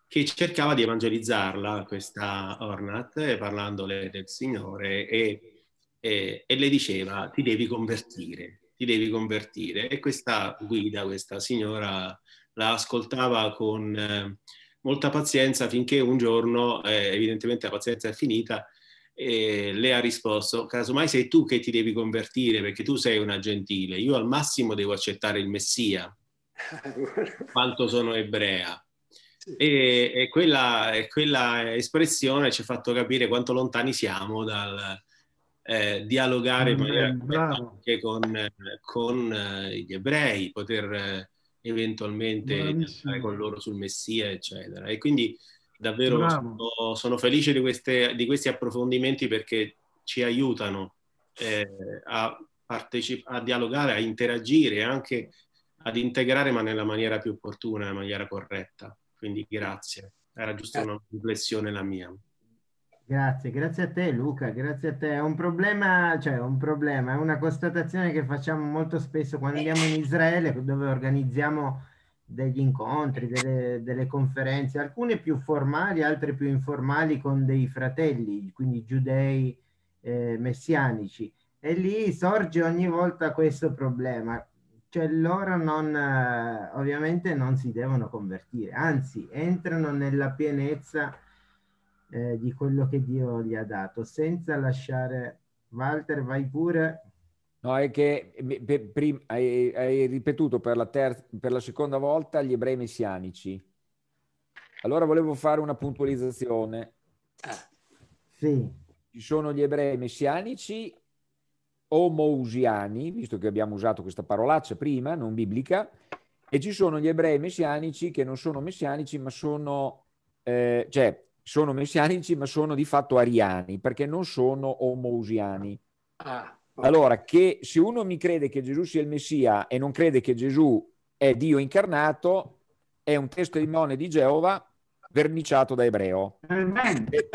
che cercava di evangelizzarla, questa Ornat, parlandole del Signore e e, e le diceva ti devi convertire, ti devi convertire. E questa guida, questa signora, la ascoltava con eh, molta pazienza finché un giorno, eh, evidentemente la pazienza è finita, eh, le ha risposto, casomai sei tu che ti devi convertire perché tu sei una gentile, io al massimo devo accettare il Messia, quanto sono ebrea. E, e, quella, e quella espressione ci ha fatto capire quanto lontani siamo dal, eh, dialogare mm, in eh, anche con, con eh, gli ebrei, poter eh, eventualmente stare con loro sul Messia, eccetera. E quindi davvero sono, sono, felice di, queste, di, questi approfondimenti perché ci aiutano a, partecipa- a dialogare, a interagire, anche ad integrare, ma nella maniera più opportuna, nella maniera corretta. Quindi grazie. Era giusto una riflessione la mia. Grazie, grazie a te Luca, grazie a te. È un problema, cioè un problema, è una constatazione che facciamo molto spesso quando andiamo in Israele, dove organizziamo degli incontri, delle, delle conferenze, alcune più formali, altre più informali con dei fratelli, quindi giudei eh, messianici. E lì sorge ogni volta questo problema, cioè loro non, eh, ovviamente non si devono convertire, anzi entrano nella pienezza eh, di quello che Dio gli ha dato, senza lasciare Walter, vai pure. No, è che per, per, hai, hai, ripetuto per la, ter- per la seconda volta gli ebrei messianici. Allora volevo fare una puntualizzazione. Sì. Ci sono gli ebrei messianici o mousiani, visto che abbiamo usato questa parolaccia prima, non biblica, e ci sono gli ebrei messianici che non sono messianici, ma sono, eh, cioè, sono messianici, ma sono di fatto ariani, perché non sono omousiani. Ah, okay. Allora, che se uno mi crede che Gesù sia il Messia e non crede che Gesù è Dio incarnato, è un testimone di Geova verniciato da ebreo. perché?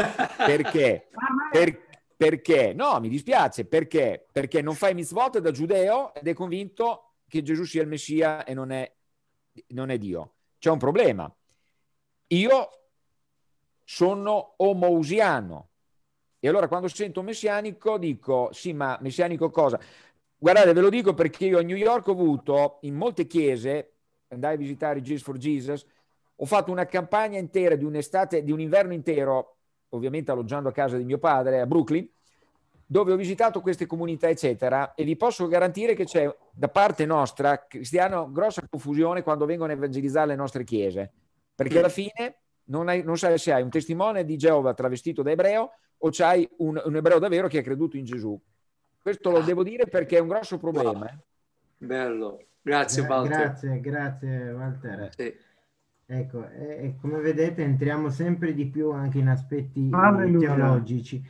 perché? Perché? No, mi dispiace, perché? Perché non fai mitzvot da giudeo ed è convinto che Gesù sia il Messia e non è, non è Dio. C'è un problema. Io sono omousiano. E allora quando sento messianico dico, sì, ma messianico cosa? Guardate, ve lo dico perché io a New York ho avuto in molte chiese, andai a visitare Jesus for Jesus, ho fatto una campagna intera di un'estate, di un inverno intero, ovviamente alloggiando a casa di mio padre a Brooklyn, dove ho visitato queste comunità, eccetera, e vi posso garantire che c'è da parte nostra, cristiano, grossa confusione quando vengono a evangelizzare le nostre chiese, perché alla fine non, hai, non, sai se hai un testimone di Geova travestito da ebreo o c'hai un, un ebreo davvero che ha creduto in Gesù. Questo lo devo dire perché è un grosso problema. Eh. Bello, grazie Walter. Grazie, grazie Walter. Sì. Ecco, e, come vedete entriamo sempre di più anche in aspetti eh, Alleluia. teologici.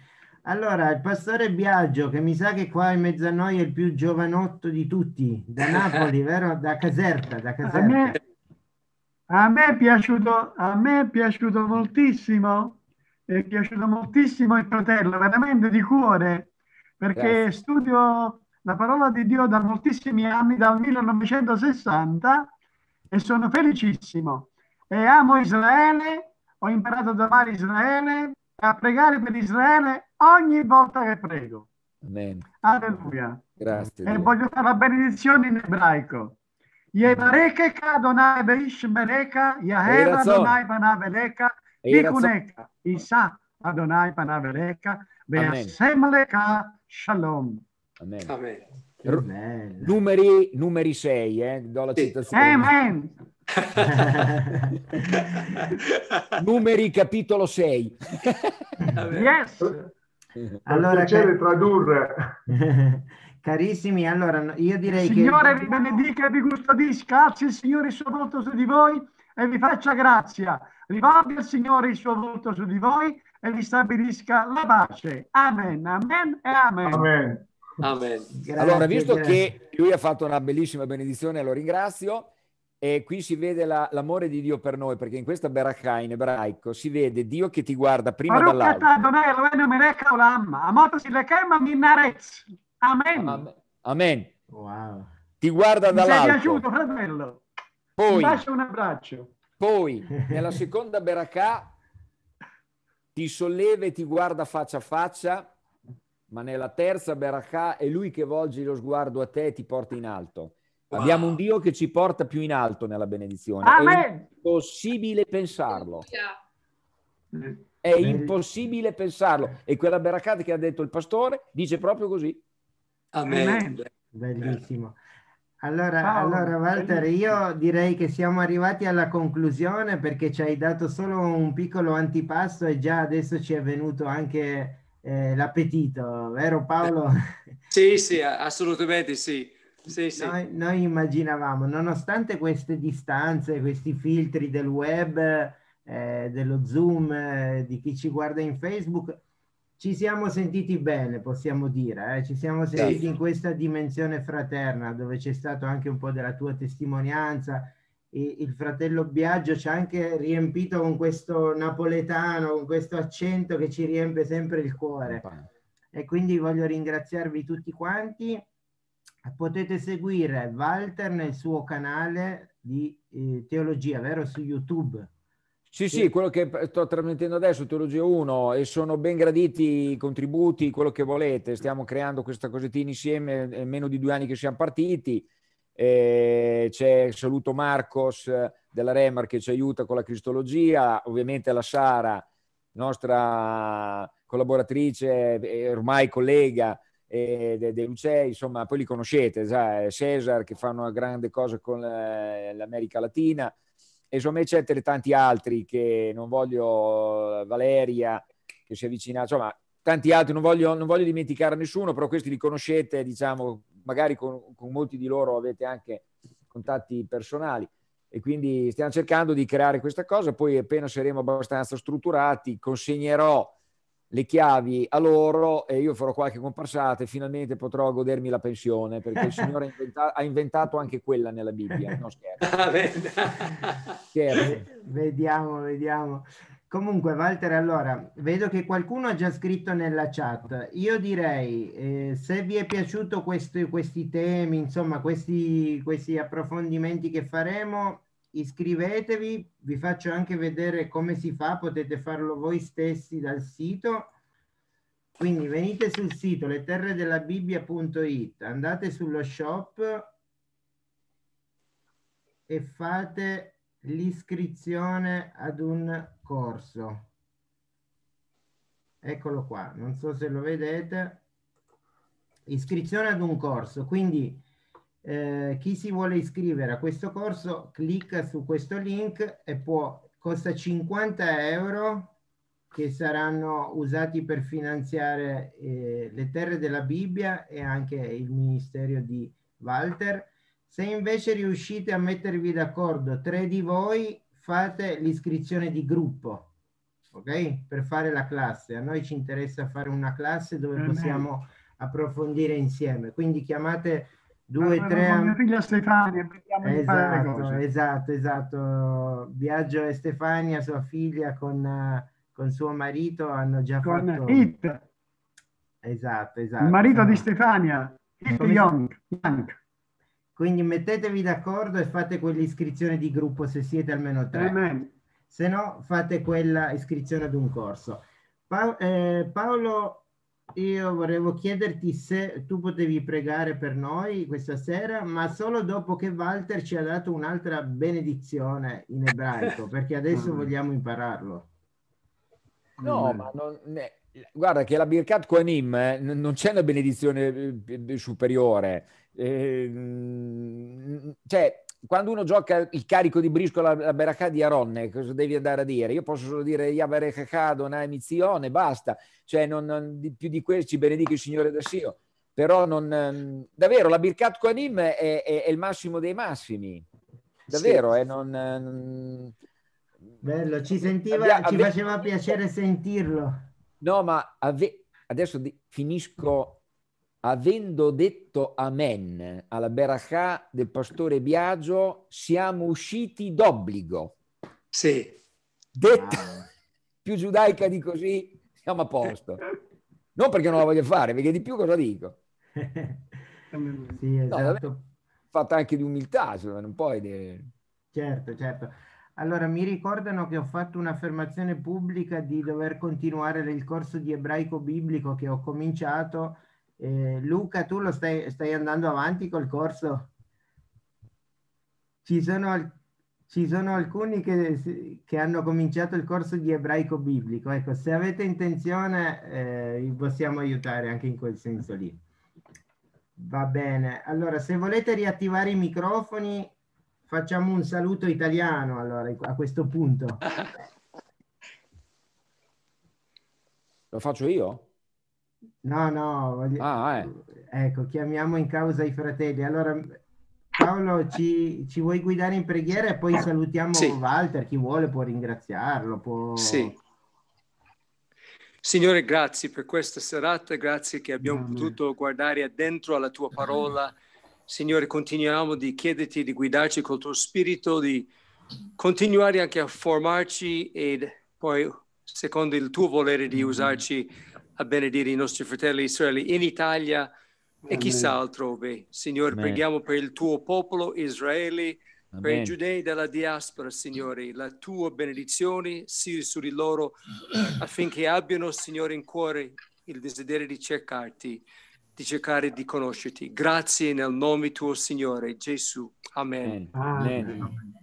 Allora, il pastore Biagio, che mi sa che qua in mezzo a noi è il più giovanotto di tutti, da Napoli, vero? Da Caserta, da Caserta. A me, a me è piaciuto, a me è piaciuto moltissimo, è piaciuto moltissimo il fratello, veramente di cuore, perché Grazie. studio la parola di Dio da moltissimi anni, dal 1960, e sono felicissimo. E amo Israele, ho imparato ad amare Israele, a pregare per Israele ogni volta che prego. Amen. Alleluia. Grazie. E Dio. voglio fare la benedizione in ebraico. Yebarekeka Adonai Beish Meleka, Yaheva Adonai Panav Eleka, Tikuneka, Isa Adonai Panav Eleka, Beasem Leka, Shalom. Amen. Amen. R- numeri, numeri 6, eh? do la citazione. Amen. numeri capitolo 6. yes. Allora, piacere che... tradurre. Carissimi, allora io direi Signore che... Signore vi benedica e vi custodisca, alzi il Signore il suo volto su di voi e vi faccia grazia. Rivolga il Signore il suo volto su di voi e vi stabilisca la pace. Amen, amen e amen. amen. amen. Grazie, allora, visto grazie. che lui ha fatto una bellissima benedizione, lo ringrazio. E qui si vede la, l'amore di Dio per noi, perché in questa beracca in ebraico si vede Dio che ti guarda prima dall'alto. Amen. Amen. Wow. Ti guarda dall'alto. Mi è piaciuto, fratello. Poi, un un abbraccio. Poi, nella seconda Berakà, ti solleva e ti guarda faccia a faccia, ma nella terza Berakà è lui che volge lo sguardo a te e ti porta in alto. Wow. Abbiamo un Dio che ci porta più in alto nella benedizione. Amen. È impossibile pensarlo. È impossibile pensarlo. E quella Berakà che ha detto il pastore dice proprio così. Amen. Eh, Amen. Bellissimo. Allora, allora Walter, io direi che siamo arrivati alla conclusione perché ci hai dato solo un piccolo antipasto e già adesso ci è venuto anche eh, l'appetito, vero Paolo? Eh, sì, sì, assolutamente sì. Sì, sì. Noi, noi, immaginavamo, nonostante queste distanze, questi filtri del web, eh, dello Zoom, eh, di chi ci guarda in Facebook, ci siamo sentiti bene, possiamo dire, eh? ci siamo sentiti sì. in questa dimensione fraterna dove c'è stato anche un po' della tua testimonianza. E il fratello Biagio ci ha anche riempito con questo napoletano, con questo accento che ci riempie sempre il cuore. E quindi voglio ringraziarvi tutti quanti. Potete seguire Walter nel suo canale di eh, teologia, vero? Su YouTube. Sì, sì, quello che sto trasmettendo adesso, Teologia 1, e sono ben graditi i contributi, quello che volete. Stiamo creando questa cosettina insieme, è meno di due anni che siamo partiti. Eh, c'è saluto Marcos eh, della Remar che ci aiuta con la Cristologia, ovviamente la Sara, nostra collaboratrice e eh, ormai collega eh, dei de Lucei, insomma, poi li conoscete, già, Cesar che fa una grande cosa con eh, l'America Latina e su me tanti altri che non voglio, Valeria che si avvicina, insomma tanti altri, non voglio, non voglio dimenticare nessuno, però questi li conoscete, diciamo, magari con, con molti di loro avete anche contatti personali e quindi stiamo cercando di creare questa cosa, poi appena saremo abbastanza strutturati consegnerò le chiavi a loro e io farò qualche comparsata e finalmente potrò godermi la pensione perché il Signore inventa- ha inventato anche quella nella Bibbia, no scherzo. Ah, scherzo. Vediamo, vediamo. Comunque Walter, allora, vedo che qualcuno ha già scritto nella chat. Io direi, eh, se vi è piaciuto questo, questi temi, insomma, questi, questi approfondimenti che faremo, Iscrivetevi, vi faccio anche vedere come si fa, potete farlo voi stessi dal sito. Quindi venite sul sito leterredellabibbia.it, andate sullo shop e fate l'iscrizione ad un corso. Eccolo qua, non so se lo vedete. Iscrizione ad un corso, quindi eh, chi si vuole iscrivere a questo corso clicca su questo link e può, costa 50 euro che saranno usati per finanziare eh, le terre della Bibbia e anche il ministero di Walter. Se invece riuscite a mettervi d'accordo tre di voi, fate l'iscrizione di gruppo, ok? Per fare la classe. A noi ci interessa fare una classe dove possiamo approfondire insieme. Quindi chiamate due, allora, tre... Mia figlia Stefania, esatto, esatto, esatto, esatto. Biagio e Stefania, sua figlia, con, con suo marito hanno già con fatto... It. Esatto, esatto. Il marito di esatto. Stefania, It Young. Young. Quindi mettetevi d'accordo e fate quell'iscrizione di gruppo se siete almeno tre. Amen. Se no, fate quella iscrizione ad un corso. Pa eh, Paolo io volevo chiederti se tu potevi pregare per noi questa sera, ma solo dopo che Walter ci ha dato un'altra benedizione in ebraico, perché adesso mm. vogliamo impararlo. No, mm. ma non, ne, guarda che la Birkat Koanim eh, non c'è una benedizione eh, superiore. Eh, mm, cioè, quando uno gioca il carico di briscola alla Beracà di Aronne, cosa devi andare a dire? Io posso solo dire Yabarekakà, Donai Mizione, basta, cioè non, non, di, più di questo ci benedica il Signore da Sio. Però non, ehm, davvero la Birkat Koanim è, è, è, il massimo dei massimi, davvero. Sì. Eh, non, ehm, Bello, ci, sentiva, abbia, ci faceva piacere sentirlo. No, ma ave... adesso di... finisco avendo detto amen alla Berachà del pastore Biagio, siamo usciti d'obbligo. Sì. Detta ah. più giudaica di così, siamo a posto. Non perché non la voglio fare, perché di più cosa dico? sì, esatto. No, fatta anche di umiltà, cioè, non puoi... De... Certo, certo. Allora, mi ricordano che ho fatto un'affermazione pubblica di dover continuare il corso di ebraico biblico che ho cominciato eh, Luca, tu lo stai, stai, andando avanti col corso? Ci sono, ci sono alcuni che, che, hanno cominciato il corso di ebraico biblico. Ecco, se avete intenzione, eh, vi possiamo aiutare anche in quel senso lì. Va bene. Allora, se volete riattivare i microfoni, facciamo un saluto italiano allora a questo punto. Lo faccio io? No, no, voglio... ah, eh. ecco, chiamiamo in causa i fratelli. Allora, Paolo, ci, ci vuoi guidare in preghiera e poi salutiamo sì. Walter, chi vuole può ringraziarlo. Può... Sì. Signore, grazie per questa serata, grazie che abbiamo Amen. potuto guardare dentro alla tua parola. Signore, continuiamo di chiederti di guidarci col tuo spirito, di continuare anche a formarci e poi, secondo il tuo volere, di usarci a benedire i nostri fratelli israeli in Italia e chissà altrove. Signore, Amen. preghiamo per il tuo popolo Israele, Amen. per i giudei della diaspora, Signore. La tua benedizione sia su di loro affinché abbiano, Signore, in cuore il desiderio di cercarti, di cercare di conoscerti. Grazie nel nome tuo, Signore, Gesù. Amen. Amen.